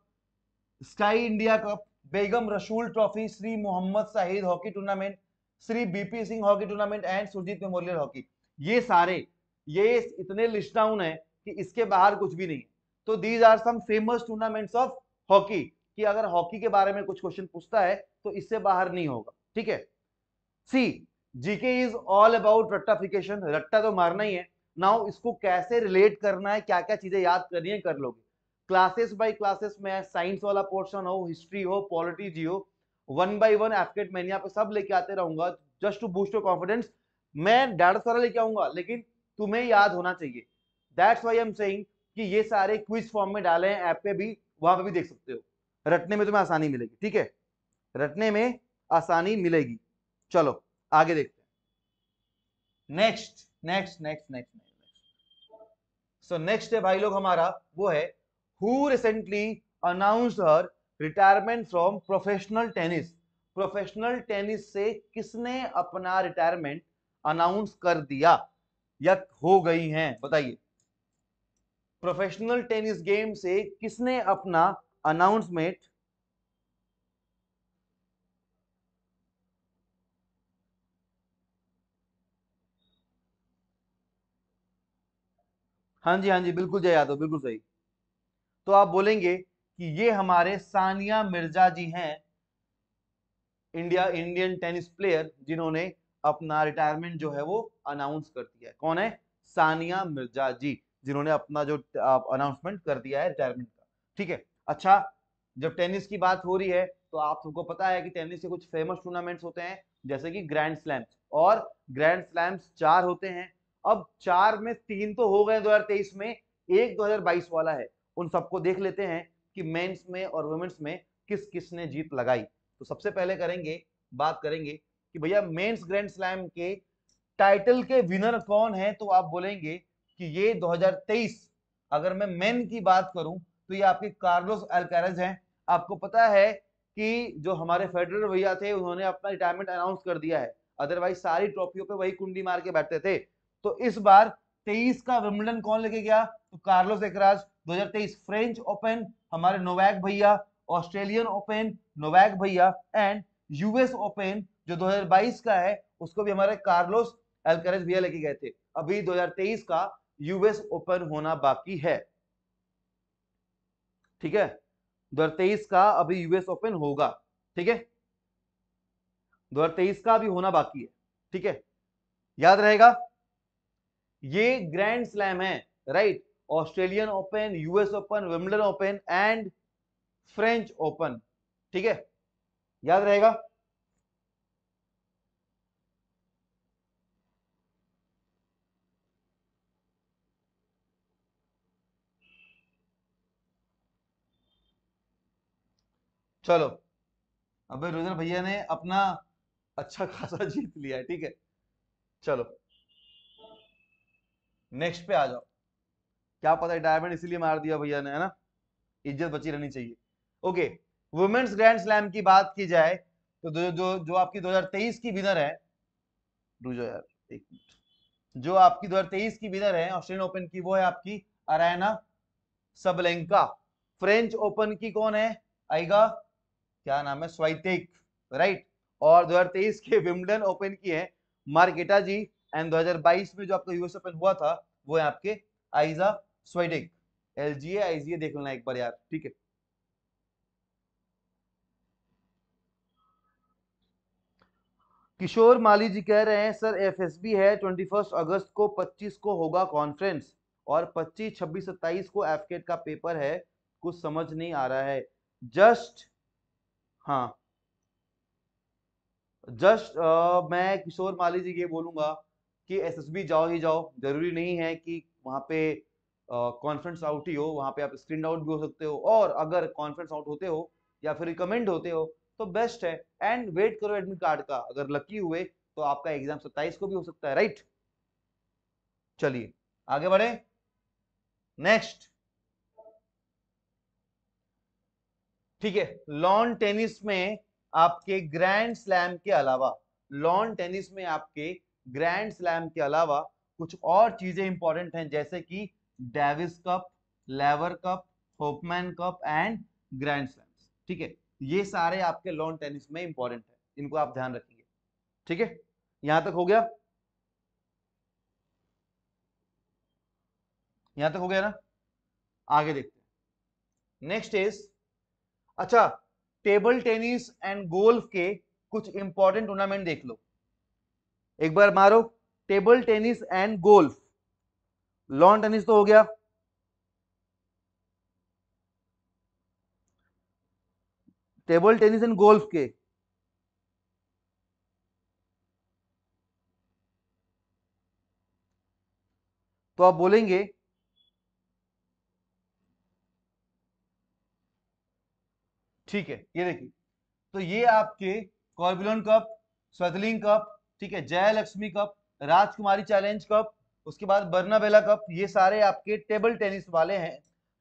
स्काई India cup Begum Rasul trophy Shri Mohammed Shahid hockey tournament Shri B P Singh hockey tournament and Surjit memorial hockey ये सारे ये इतने लिस्ट डाउन है कि इसके बाहर कुछ भी नहीं तो these are some famous tournaments of hockey कि अगर हॉकी के बारे में कुछ क्वेश्चन पूछता है तो इससे बाहर नहीं होगा ठीक है see GK is all about रट्टाफिकेशन रट्टा तो मारना ही है नाउ इसको कैसे रिलेट करना है क्या क्या चीजें याद करनी है कर लोगे क्लासेस बाई क्लासेस में साइंस वाला पोर्शन हो हिस्ट्री हो पॉलिटी जी हो वन बाई वन एफकेट मैंने यहाँ पे सब लेके आते रहूंगा just to boost your confidence मैं डेढ़ सारा लेके आऊंगा लेकिन तुम्हें याद होना चाहिए दैट्स वाई एम सेइंग कि ये सारे क्विज फॉर्म में डाले हैं ऐप पे भी वहां पे भी देख सकते हो रटने में तुम्हें आसानी मिलेगी ठीक है रटने में आसानी मिलेगी चलो आगे देखते हैं next next next next next so next है भाई लोग हमारा वो है who recently announce her retirement from professional tennis professional tennis से किसने अपना रिटायरमेंट अनाउंस कर दिया या हो गई हैं बताइए प्रोफेशनल टेनिस गेम से किसने अपना अनाउंसमेंट हाँ जी हाँ जी बिल्कुल जय यादव बिल्कुल सही तो आप बोलेंगे कि ये हमारे सानिया मिर्जा जी हैं इंडिया इंडियन टेनिस प्लेयर जिन्होंने अपना रिटायरमेंट जो है वो अनाउंस कर दिया है कौन है सानिया मिर्जा जी जिन्होंने अपना जो अनाउंसमेंट कर दिया है रिटायरमेंट का ठीक है अच्छा जब टेनिस की बात हो रही है तो आप सबको पता है कि टेनिस के कुछ फेमस टूर्नामेंट्स होते हैं जैसे कि ग्रैंड स्लैम और ग्रैंड स्लैम्स चार होते हैं अब चार में तीन तो हो गए दो में एक दो वाला है उन सबको देख लेते हैं कि मेन्स में और वुमेन्स में किस किस ने जीत लगाई तो सबसे पहले करेंगे बात करेंगे कि भैया मेंस ग्रैंड स्लैम के टाइटल के विनर कौन है तो आप बोलेंगे कि ये 2023 अगर मैं मेन की बात करूं तो ये आपके कार्लोस अल्कैरज हैं आपको पता है कि जो हमारे फेडरल भैया थे उन्होंने अपना रिटायरमेंट अनाउंस कर दिया है अदरवाइज सारी ट्रॉफियों पे वही कुंडी मार के बैठते थे तो इस बार 23 का विम्बलडन कौन लेके गया तो कार्लोस एकराज 2023 फ्रेंच ओपन हमारे नोवैक भैया ऑस्ट्रेलियन ओपन नोवैक भैया एंड यूएस ओपन जो 2022 का है उसको भी हमारे कार्लोस एलकरेज भैया लेके गए थे अभी 2023 का यूएस ओपन होना बाकी है ठीक है दो का अभी यूएस ओपन होगा ठीक है दो का अभी होना बाकी है ठीक है याद रहेगा ये ग्रैंड स्लैम है right Australian open US open Wimbledon open and French open ठीक है याद रहेगा चलो अबे रुद्र भैया ने अपना अच्छा खासा जीत लिया है ठीक है चलो नेक्स्ट पे आ जाओ क्या पता है डायमंड इसीलिए मार दिया भैया ने है ना इज्जत बची रहनी चाहिए ओके वुमेन्स ग्रैंड स्लैम की बात की जाए तो जो जो, जो आपकी 2023 की विनर है रुझो यार एक मिनट जो आपकी 2023 की विनर है ऑस्ट्रेलियन ओपन की वो है आपकी अरायना सबलेंका फ्रेंच ओपन की कौन है आएगा क्या नाम है स्वाइतिक राइट और 2023 के विमडन ओपन किए हैं मार्केटा जी एंड 2022 में जो आपका यूएस ओपन हुआ था वो है आपके आइजा स्वेडिक एल जी ए आईजीए देख लेना एक बार यार ठीक है किशोर माली जी कह रहे हैं सर एफएसबी है 21 अगस्त को 25 को होगा कॉन्फ्रेंस और 25 26 27 को एफकेट का पेपर है कुछ समझ नहीं आ रहा है जस्ट हाँ जस्ट uh, मैं किशोर माली जी ये बोलूंगा कि एसएसबी जाओ ही जाओ जरूरी नहीं है कि वहां पे कॉन्फ्रेंस uh, आउट ही हो वहां पे आप स्क्रीन आउट भी हो सकते हो और अगर कॉन्फ्रेंस आउट होते हो या फिर रिकमेंड होते हो तो बेस्ट है एंड वेट करो एडमिट कार्ड का अगर लकी हुए तो आपका एग्जाम सत्ताईस को भी हो सकता है राइट चलिए आगे बढ़े नेक्स्ट ठीक है लॉन टेनिस में आपके ग्रैंड स्लैम के अलावा लॉन टेनिस में आपके ग्रैंड स्लैम के अलावा कुछ और चीजें इंपॉर्टेंट हैं जैसे कि Davis cup Laver cup Hopman cup and grand slam ठीक है ये सारे आपके लॉन टेनिस में इंपॉर्टेंट है इनको आप ध्यान रखेंगे ठीक है यहां तक हो गया यहां तक हो गया ना आगे देखते हैं नेक्स्ट इज अच्छा टेबल टेनिस एंड गोल्फ के कुछ इंपॉर्टेंट टूर्नामेंट देख लो एक बार मारो table tennis and golf lawn tennis तो हो गया टेबल टेनिस एंड गोल्फ के तो आप बोलेंगे ठीक है ये देखिए तो ये आपके कॉर्बिलोन कप स्वतलिंग कप ठीक है Jayalakshmi cup Rajkumari challenge cup उसके बाद बर्नाबेला कप ये सारे आपके टेबल टेनिस वाले हैं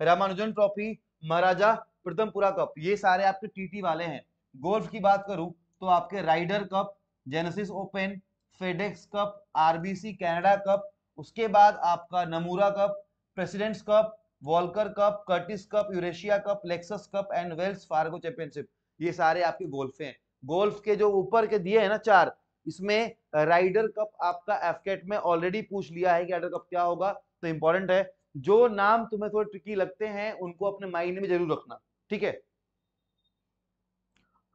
रामानुजन ट्रॉफी महाराजा प्रथमपुरा कप ये सारे आपके टीटी वाले हैं गोल्फ की बात करूं तो आपके Ryder cup Genesis open FedEx cup RBC Canada cup उसके बाद आपका Nomura cup Presidents cup Walker cup Curtis cup Eurasia cup Lexus cup and Wells Fargo championship ये सारे आपके गोल्फे हैं गोल्फ के जो ऊपर के दिए हैं ना चार इसमें राइडर कप आपका एफकेट में ऑलरेडी पूछ लिया है कि राइडर कप क्या होगा तो इंपॉर्टेंट है जो नाम तुम्हें थोड़े ट्रिकी लगते हैं उनको अपने माइंड में जरूर रखना ठीक है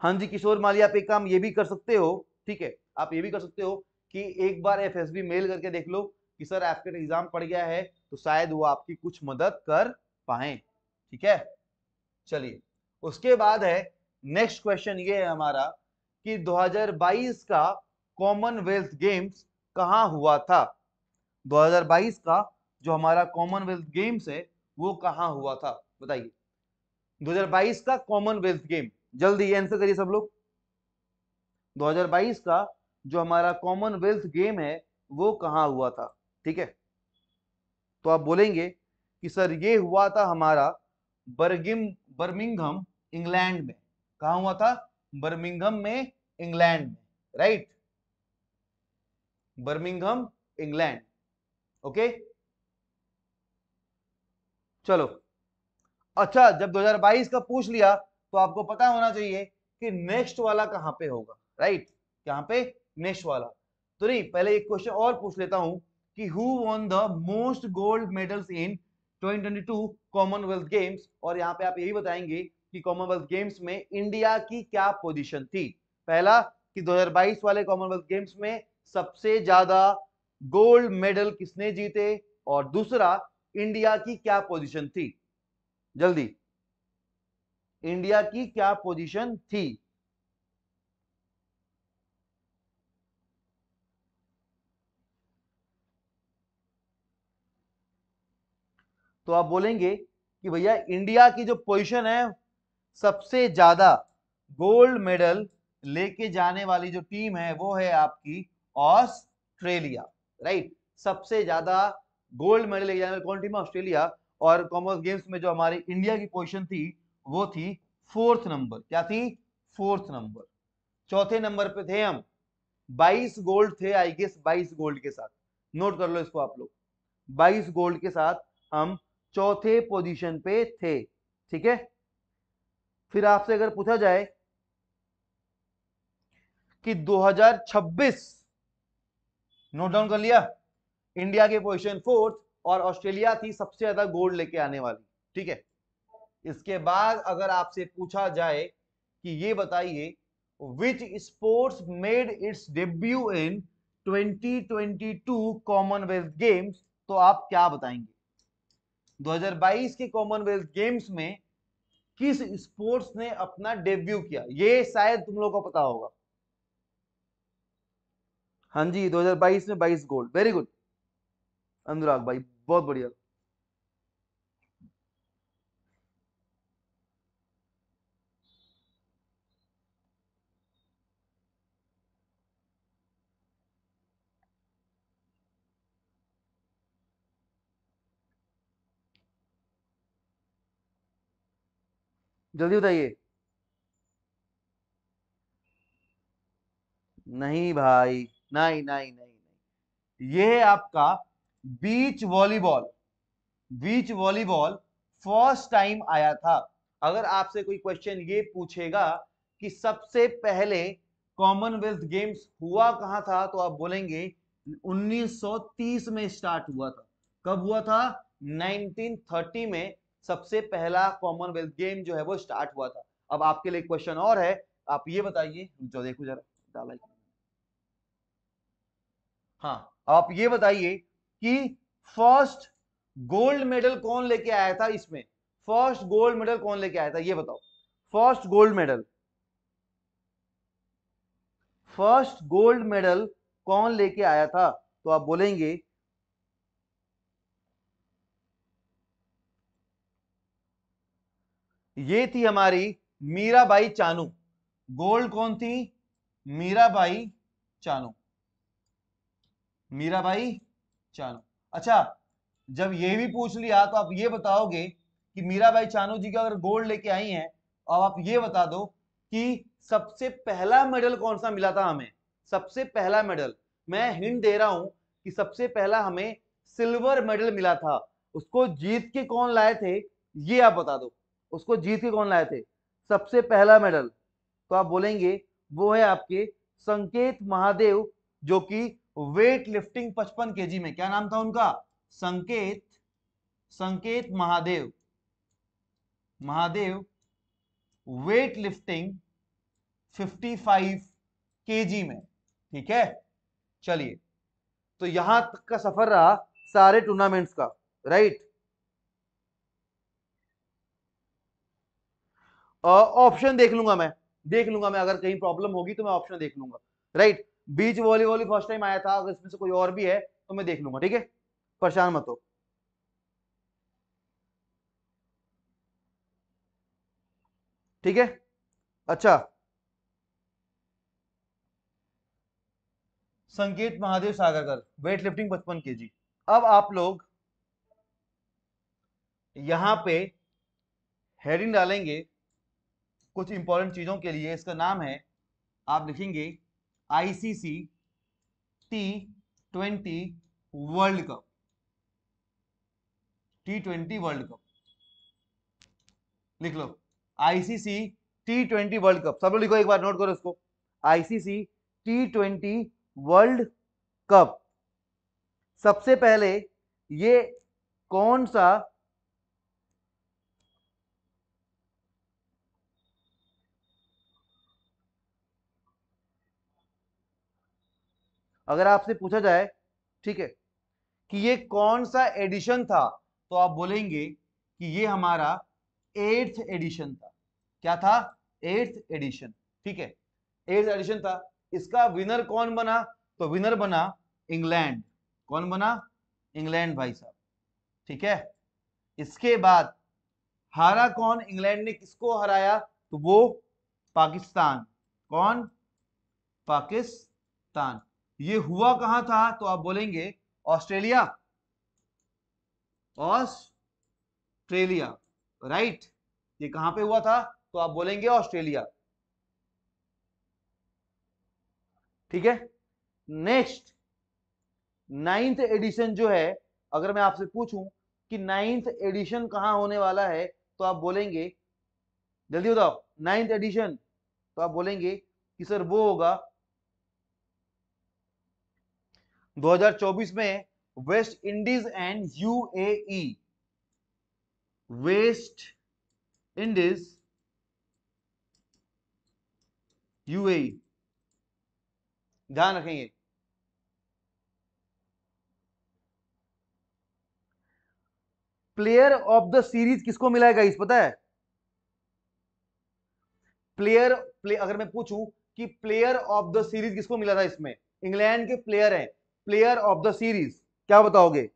हाँ जी किशोर मालिया आप एक काम ये भी कर सकते हो ठीक है आप ये भी कर सकते हो कि एक बार एफ मेल करके देख लो कि सर आपके एग्जाम पड़ गया है तो शायद वो आपकी कुछ मदद कर पाए ठीक है चलिए उसके बाद है नेक्स्ट क्वेश्चन ये है हमारा कि 2022 का कॉमनवेल्थ गेम्स कहाँ हुआ था 2022 का जो हमारा कॉमनवेल्थ गेम्स है वो कहाँ हुआ था बताइए 2022 का कॉमनवेल्थ गेम जल्दी आंसर करिए सब लोग 2022 का जो हमारा कॉमनवेल्थ गेम है वो कहाँ हुआ था ठीक है तो आप बोलेंगे कि सर ये हुआ था हमारा बर्गिम बर्मिंगम इंग्लैंड में कहा हुआ था बर्मिंगम में इंग्लैंड में राइट बर्मिंगम इंग्लैंड ओके चलो अच्छा जब 2022 का पूछ लिया तो आपको पता होना चाहिए कि नेक्स्ट वाला कहां पे होगा राइट कहां पे नेक्स्ट वाला तो नहीं पहले एक क्वेश्चन और पूछ लेता हूं कि who won the most gold medals in 2022 Commonwealth games और यहाँ पे आप यही बताएंगे कि कॉमनवेल्थ गेम्स में इंडिया की क्या पोजीशन थी पहला कि 2022 वाले कॉमनवेल्थ गेम्स में सबसे ज्यादा गोल्ड मेडल किसने जीते और दूसरा इंडिया की क्या पोजीशन थी जल्दी इंडिया की क्या पोजीशन थी तो आप बोलेंगे कि भैया इंडिया की जो पोजीशन है सबसे ज्यादा गोल्ड मेडल लेके जाने वाली जो टीम है वो है आपकी ऑस्ट्रेलिया राइट सबसे ज्यादा गोल्ड मेडल लेके जाने वाली कौन टीम है ऑस्ट्रेलिया और कॉमर्स गेम्स में जो हमारी इंडिया की पोजीशन थी वो थी फोर्थ नंबर क्या थी फोर्थ नंबर चौथे नंबर पे थे हम 22 गोल्ड थे आई गेस 22 गोल्ड के साथ नोट कर लो इसको आप लोग 22 गोल्ड के साथ हम चौथे पोजीशन पे थे ठीक है फिर आपसे अगर पूछा जाए कि 2026 नोट डाउन कर लिया इंडिया की पोजीशन फोर्थ और ऑस्ट्रेलिया थी सबसे ज्यादा गोल्ड लेके आने वाली ठीक है इसके बाद अगर आपसे पूछा जाए कि ये बताइए which sports made its debut in 2022 Commonwealth games तो आप क्या बताएंगे 2022 के कॉमनवेल्थ गेम्स में किस स्पोर्ट्स ने अपना डेब्यू किया ये शायद तुम लोगों को पता होगा हाँ जी 2022 में 22 गोल्ड वेरी गुड अनुराग भाई बहुत बढ़िया जल्दी बताइए नहीं भाई नहीं नहीं नहीं यह है आपका beach volleyball beach volleyball first time आया था अगर आपसे कोई क्वेश्चन ये पूछेगा कि सबसे पहले कॉमनवेल्थ गेम्स हुआ कहां था तो आप बोलेंगे 1930 में स्टार्ट हुआ था कब हुआ था 1930 में सबसे पहला कॉमनवेल्थ गेम जो है वो स्टार्ट हुआ था अब आपके लिए क्वेश्चन और है आप ये बताइए जो देखो जरा डाला हाँ आप ये बताइए कि फर्स्ट गोल्ड मेडल कौन लेके आया था इसमें फर्स्ट गोल्ड मेडल कौन लेके आया था ये बताओ first gold medal first gold medal कौन लेके आया था तो आप बोलेंगे ये थी हमारी मीराबाई चानू गोल्ड कौन थी मीराबाई चानू मीराबाई चानू अच्छा जब ये भी पूछ लिया तो आप ये बताओगे कि मीराबाई चानू जी का अगर गोल्ड लेके आई हैं तो अब आप ये बता दो कि सबसे पहला मेडल कौन सा मिला था हमें सबसे पहला मेडल मैं हिंट दे रहा हूं कि सबसे पहला हमें सिल्वर मेडल मिला था उसको जीत के कौन लाए थे ये आप बता दो उसको जीत के कौन लाए थे सबसे पहला मेडल तो आप बोलेंगे वो है आपके संकेत महादेव जो कि वेट लिफ्टिंग पचपन के में क्या नाम था उनका Sanket Sanket Mahadev Mahadev weight lifting 55 KG में ठीक है चलिए तो यहां तक का सफर रहा सारे टूर्नामेंट्स का राइट ऑप्शन देख लूंगा मैं देख लूंगा मैं अगर कहीं प्रॉब्लम होगी तो मैं ऑप्शन देख लूंगा right beach volleyball first time आया था अगर इसमें से कोई और भी है तो मैं देख लूंगा ठीक है परेशान मत हो ठीक है अच्छा संकेत महादेव सागरकर वेट लिफ्टिंग पचपन के जी अब आप लोग यहां पे हेडिंग डालेंगे कुछ इंपॉर्टेंट चीज़ों के लिए इसका नाम है आप लिखेंगे ICC T twenty world cup T twenty world cup लिख लो ICC T twenty world cup सब लोग लिखो एक बार नोट करो इसको ICC T twenty world cup सबसे पहले ये कौन सा अगर आपसे पूछा जाए ठीक है कि ये कौन सा एडिशन था तो आप बोलेंगे कि ये हमारा एट्थ एडिशन था क्या था एट्थ एडिशन ठीक है एट्थ एडिशन था इसका विनर कौन बना तो विनर बना इंग्लैंड कौन बना इंग्लैंड भाई साहब ठीक है इसके बाद हारा कौन इंग्लैंड ने किसको हराया तो वो पाकिस्तान कौन पाकिस्तान ये हुआ कहां था तो आप बोलेंगे ऑस्ट्रेलिया ऑस्ट्रेलिया राइट ये कहां पे हुआ था तो आप बोलेंगे ऑस्ट्रेलिया ठीक है नेक्स्ट नाइन्थ एडिशन जो है अगर मैं आपसे पूछूं कि नाइन्थ एडिशन कहां होने वाला है तो आप बोलेंगे जल्दी बताओ नाइन्थ एडिशन तो आप बोलेंगे कि सर वो होगा 2024 में West Indies and UAE West Indies UAE ध्यान रखेंगे प्लेयर ऑफ द सीरीज किसको मिला है गाइस पता है प्लेयर प्ले अगर मैं पूछूं कि प्लेयर ऑफ द सीरीज किसको मिला था इसमें इंग्लैंड के प्लेयर हैं प्लेयर ऑफ द सीरीज क्या बताओगे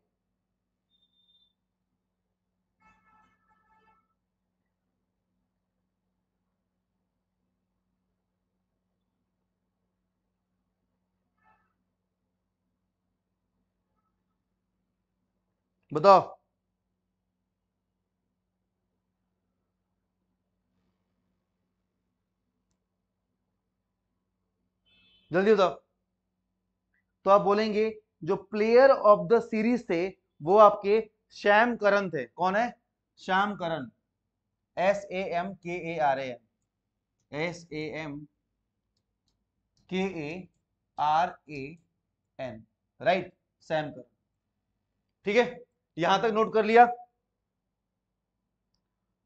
बताओ जल्दी बताओ तो आप बोलेंगे जो प्लेयर ऑफ द सीरीज थे वो आपके श्याम करण थे कौन है Sam Curran S A M K A R A M S A M K A R A N right Sam Curran ठीक है यहां तक नोट कर लिया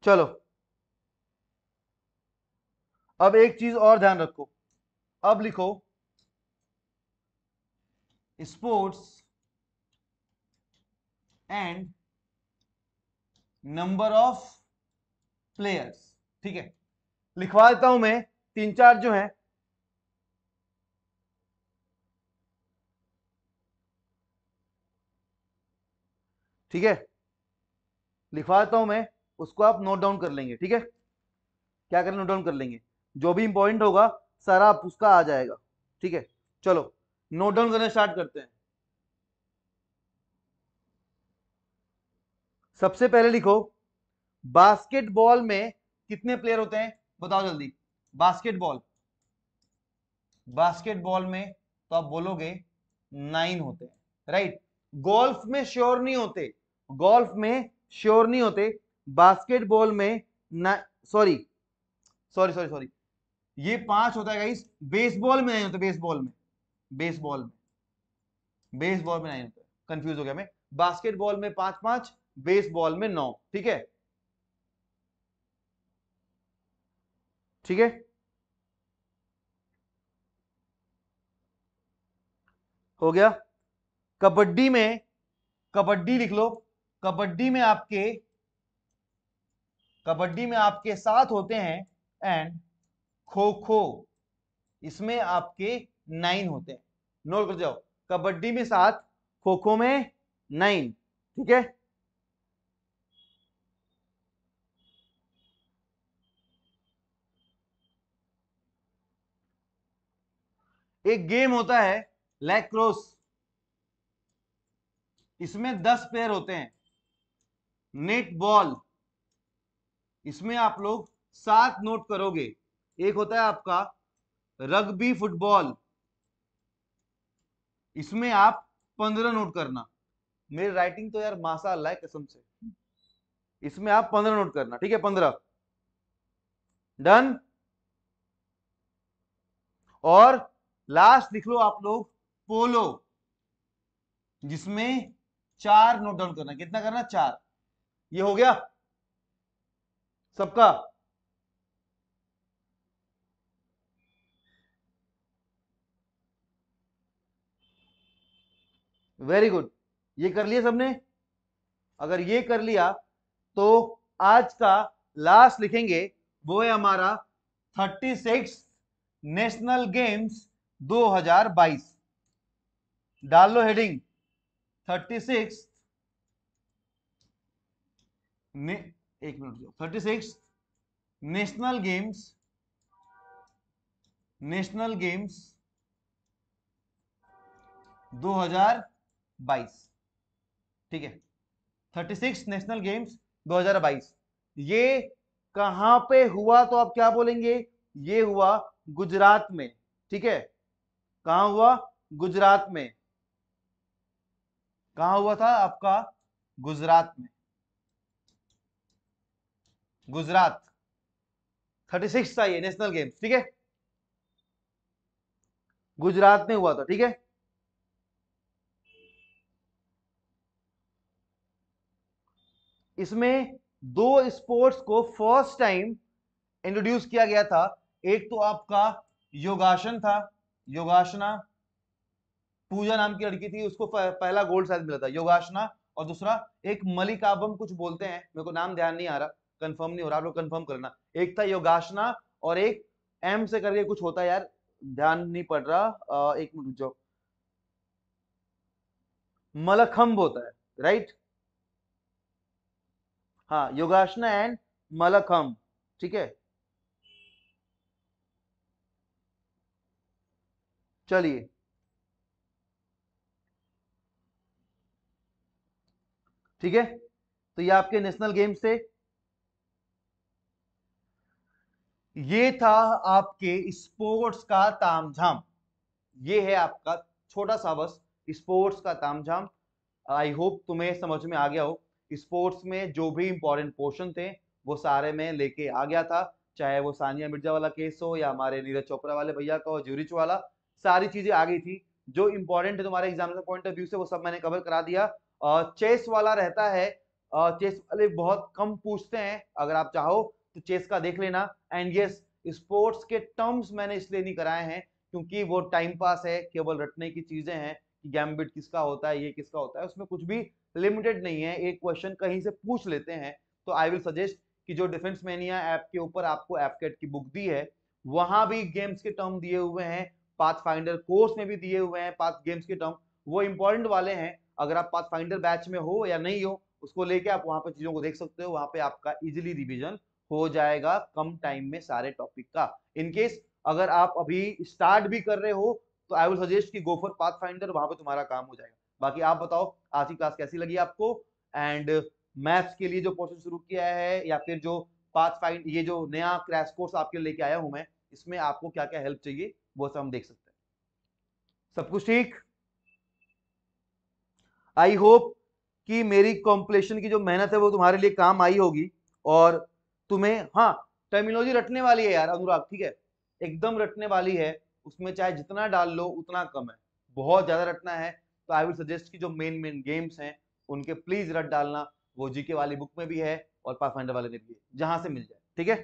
चलो अब एक चीज और ध्यान रखो अब लिखो sports and number of players ठीक है लिखवा देता हूं मैं तीन चार जो है ठीक है लिखवा देता हूं मैं उसको आप नोट डाउन कर लेंगे ठीक है क्या करें नोट डाउन कर लेंगे जो भी इंपॉर्टेंट होगा सारा आप उसका आ जाएगा ठीक है चलो नोट डाउन करना स्टार्ट करते हैं सबसे पहले लिखो बास्केटबॉल में कितने प्लेयर होते हैं बताओ जल्दी बास्केटबॉल बास्केटबॉल में तो आप बोलोगे नाइन होते हैं राइट गोल्फ में श्योर नहीं होते गोल्फ में श्योर नहीं होते बास्केटबॉल में सॉरी सॉरी सॉरी सॉरी ये पांच होता है बेसबॉल में नहीं होते बेसबॉल में बेसबॉल में बेसबॉल में नाइन कंफ्यूज हो गया मैं बास्केटबॉल में पांच पांच बेसबॉल में नौ ठीक है ठीक है हो गया कबड्डी में कबड्डी लिख लो कबड्डी में आपके कबड्डी में आपके सात होते हैं एंड खो खो इसमें आपके नाइन होते हैं नोट कर जाओ कबड्डी में सात खो खो में नाइन ठीक है एक गेम होता है लैक क्रॉस इसमें दस प्लेयर होते हैं नेट बॉल इसमें आप लोग सात नोट करोगे एक होता है आपका रग्बी फुटबॉल इसमें आप पंद्रह नोट करना मेरी राइटिंग तो यार मासा अल्लाह कसम से इसमें आप पंद्रह नोट करना ठीक है पंद्रह डन और लास्ट लिख लो आप लोग पोलो जिसमें चार नोट डाउन करना कितना करना चार ये हो गया सबका वेरी गुड ये कर लिया सबने अगर ये कर लिया तो आज का लास्ट लिखेंगे वो है हमारा थर्टी सिक्स नेशनल गेम्स 2022 डाल लो हेडिंग थर्टी सिक्स एक minute thirty six national games national games बाईस ठीक है थर्टी सिक्स नेशनल गेम्स 2022 ये कहां पे हुआ तो आप क्या बोलेंगे ये हुआ गुजरात में ठीक है कहा हुआ गुजरात में कहा हुआ था आपका गुजरात में गुजरात 36 था ये नेशनल गेम्स ठीक है गुजरात में हुआ था ठीक है इसमें दो स्पोर्ट्स को फर्स्ट टाइम इंट्रोड्यूस किया गया था एक तो आपका योगासन था योगासना पूजा नाम की लड़की थी उसको पहला गोल्ड शायद मिला था योगासना और दूसरा एक मलिकाबम कुछ बोलते हैं मेरे को नाम ध्यान नहीं आ रहा कंफर्म नहीं हो रहा आप लोग कंफर्म करना एक था योगासना और एक एम से करके कुछ होता है यार ध्यान नहीं पड़ रहा आ, एक मिनट जो मलखम्ब होता है राइट हाँ योगासन एंड मलखम ठीक है चलिए ठीक है तो ये आपके नेशनल गेम्स थे ये था आपके स्पोर्ट्स का तामझाम ये है आपका छोटा सा बस स्पोर्ट्स का तामझाम आई होप तुम्हें समझ में आ गया हो स्पोर्ट्स में जो भी इंपॉर्टेंट पोर्शन थे वो सारे में लेके आ गया था चाहे वो सानिया मिर्जा वाला केस हो या हमारे नीरज चोपड़ा वाले भैया का हो ज्यूरिच वाला सारी चीजें आ गई थी जो इंपॉर्टेंट है तुम्हारे एग्जाम पॉइंट ऑफ व्यू से वो सब मैंने कवर करा दिया चेस वाला रहता है चेस वाले बहुत कम पूछते हैं अगर आप चाहो तो चेस का देख लेना एंड यस स्पोर्ट्स के टर्म्स मैंने इसलिए नहीं कराए हैं क्योंकि वो टाइम पास है केवल रटने की चीजें हैं कि गैम्बिट किसका होता है ये किसका होता है उसमें कुछ भी लिमिटेड नहीं है एक क्वेश्चन कहीं से पूछ लेते हैं तो आई विल सजेस्ट कि जो डिफेंस मैनिया ऐप के ऊपर आपको एफकेट की बुक दी है वहां भी गेम्स के टर्म दिए हुए हैं पाथ फाइंडर कोर्स में भी दिए हुए हैं पाथ गेम्स के टर्म वो इंपॉर्टेंट वाले हैं अगर आप पाथ फाइंडर बैच में हो या नहीं हो उसको लेके आप वहां पर चीजों को देख सकते हो वहां पे आपका इजिली रिविजन हो जाएगा कम टाइम में सारे टॉपिक का इनकेस अगर आप अभी स्टार्ट भी कर रहे हो तो आई विल सजेस्ट कि गो फॉर पाथ फाइंडर वहां पर तुम्हारा काम हो जाएगा बाकी आप बताओ आज की क्लास कैसी लगी आपको एंड मैथ्स के लिए जो पोर्शन शुरू किया है या फिर जो पाथ फाइंड ये जो नया क्रैश कोर्स आपके लेके आया हूं मैं इसमें आपको क्या क्या हेल्प चाहिए वो सब हम देख सकते हैं सब कुछ ठीक आई होप कि मेरी कॉम्पलेशन की जो मेहनत है वो तुम्हारे लिए काम आई होगी और तुम्हें हाँ टर्मिनोलॉजी रटने वाली है यार अनुराग ठीक है एकदम रटने वाली है उसमें चाहे जितना डाल लो उतना कम है बहुत ज्यादा रटना है तो आई वुड सजेस्ट कि जो मेन मेन गेम्स हैं उनके प्लीज रट डालना वो जीके वाली बुक में भी है और पाथफाइंडर वाले में भी है जहां से मिल जाए ठीक है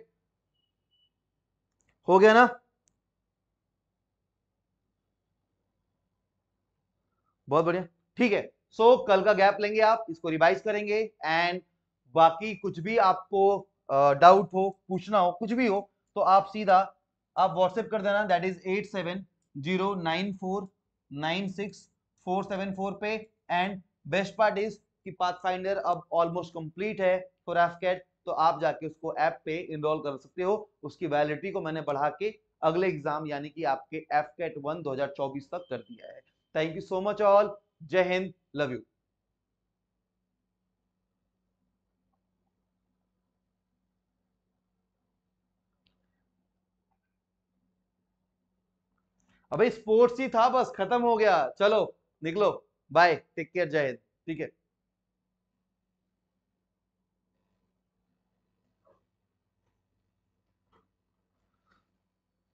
हो गया ना बहुत बढ़िया ठीक है सो so, कल का गैप लेंगे आप इसको रिवाइज करेंगे एंड बाकी कुछ भी आपको डाउट uh, हो पूछना हो कुछ भी हो तो आप सीधा आप व्हाट्सएप कर देना that is eight seven zero nine four nine six 474 पे एंड बेस्ट पार्ट इज कि पाथफाइंडर अब ऑलमोस्ट कंप्लीट है फॉर एफकेट तो आप जाके उसको ऐप पे इनरोल कर सकते हो उसकी वैलिडिटी को मैंने बढ़ा के अगले एग्जाम यानी कि आपके एफ कैट वन दो तक कर दिया है thank you so much all जय हिंद लव यू अबे स्पोर्ट्स ही था बस खत्म हो गया चलो निकलो बाय टेक केयर जय हिंद ठीक है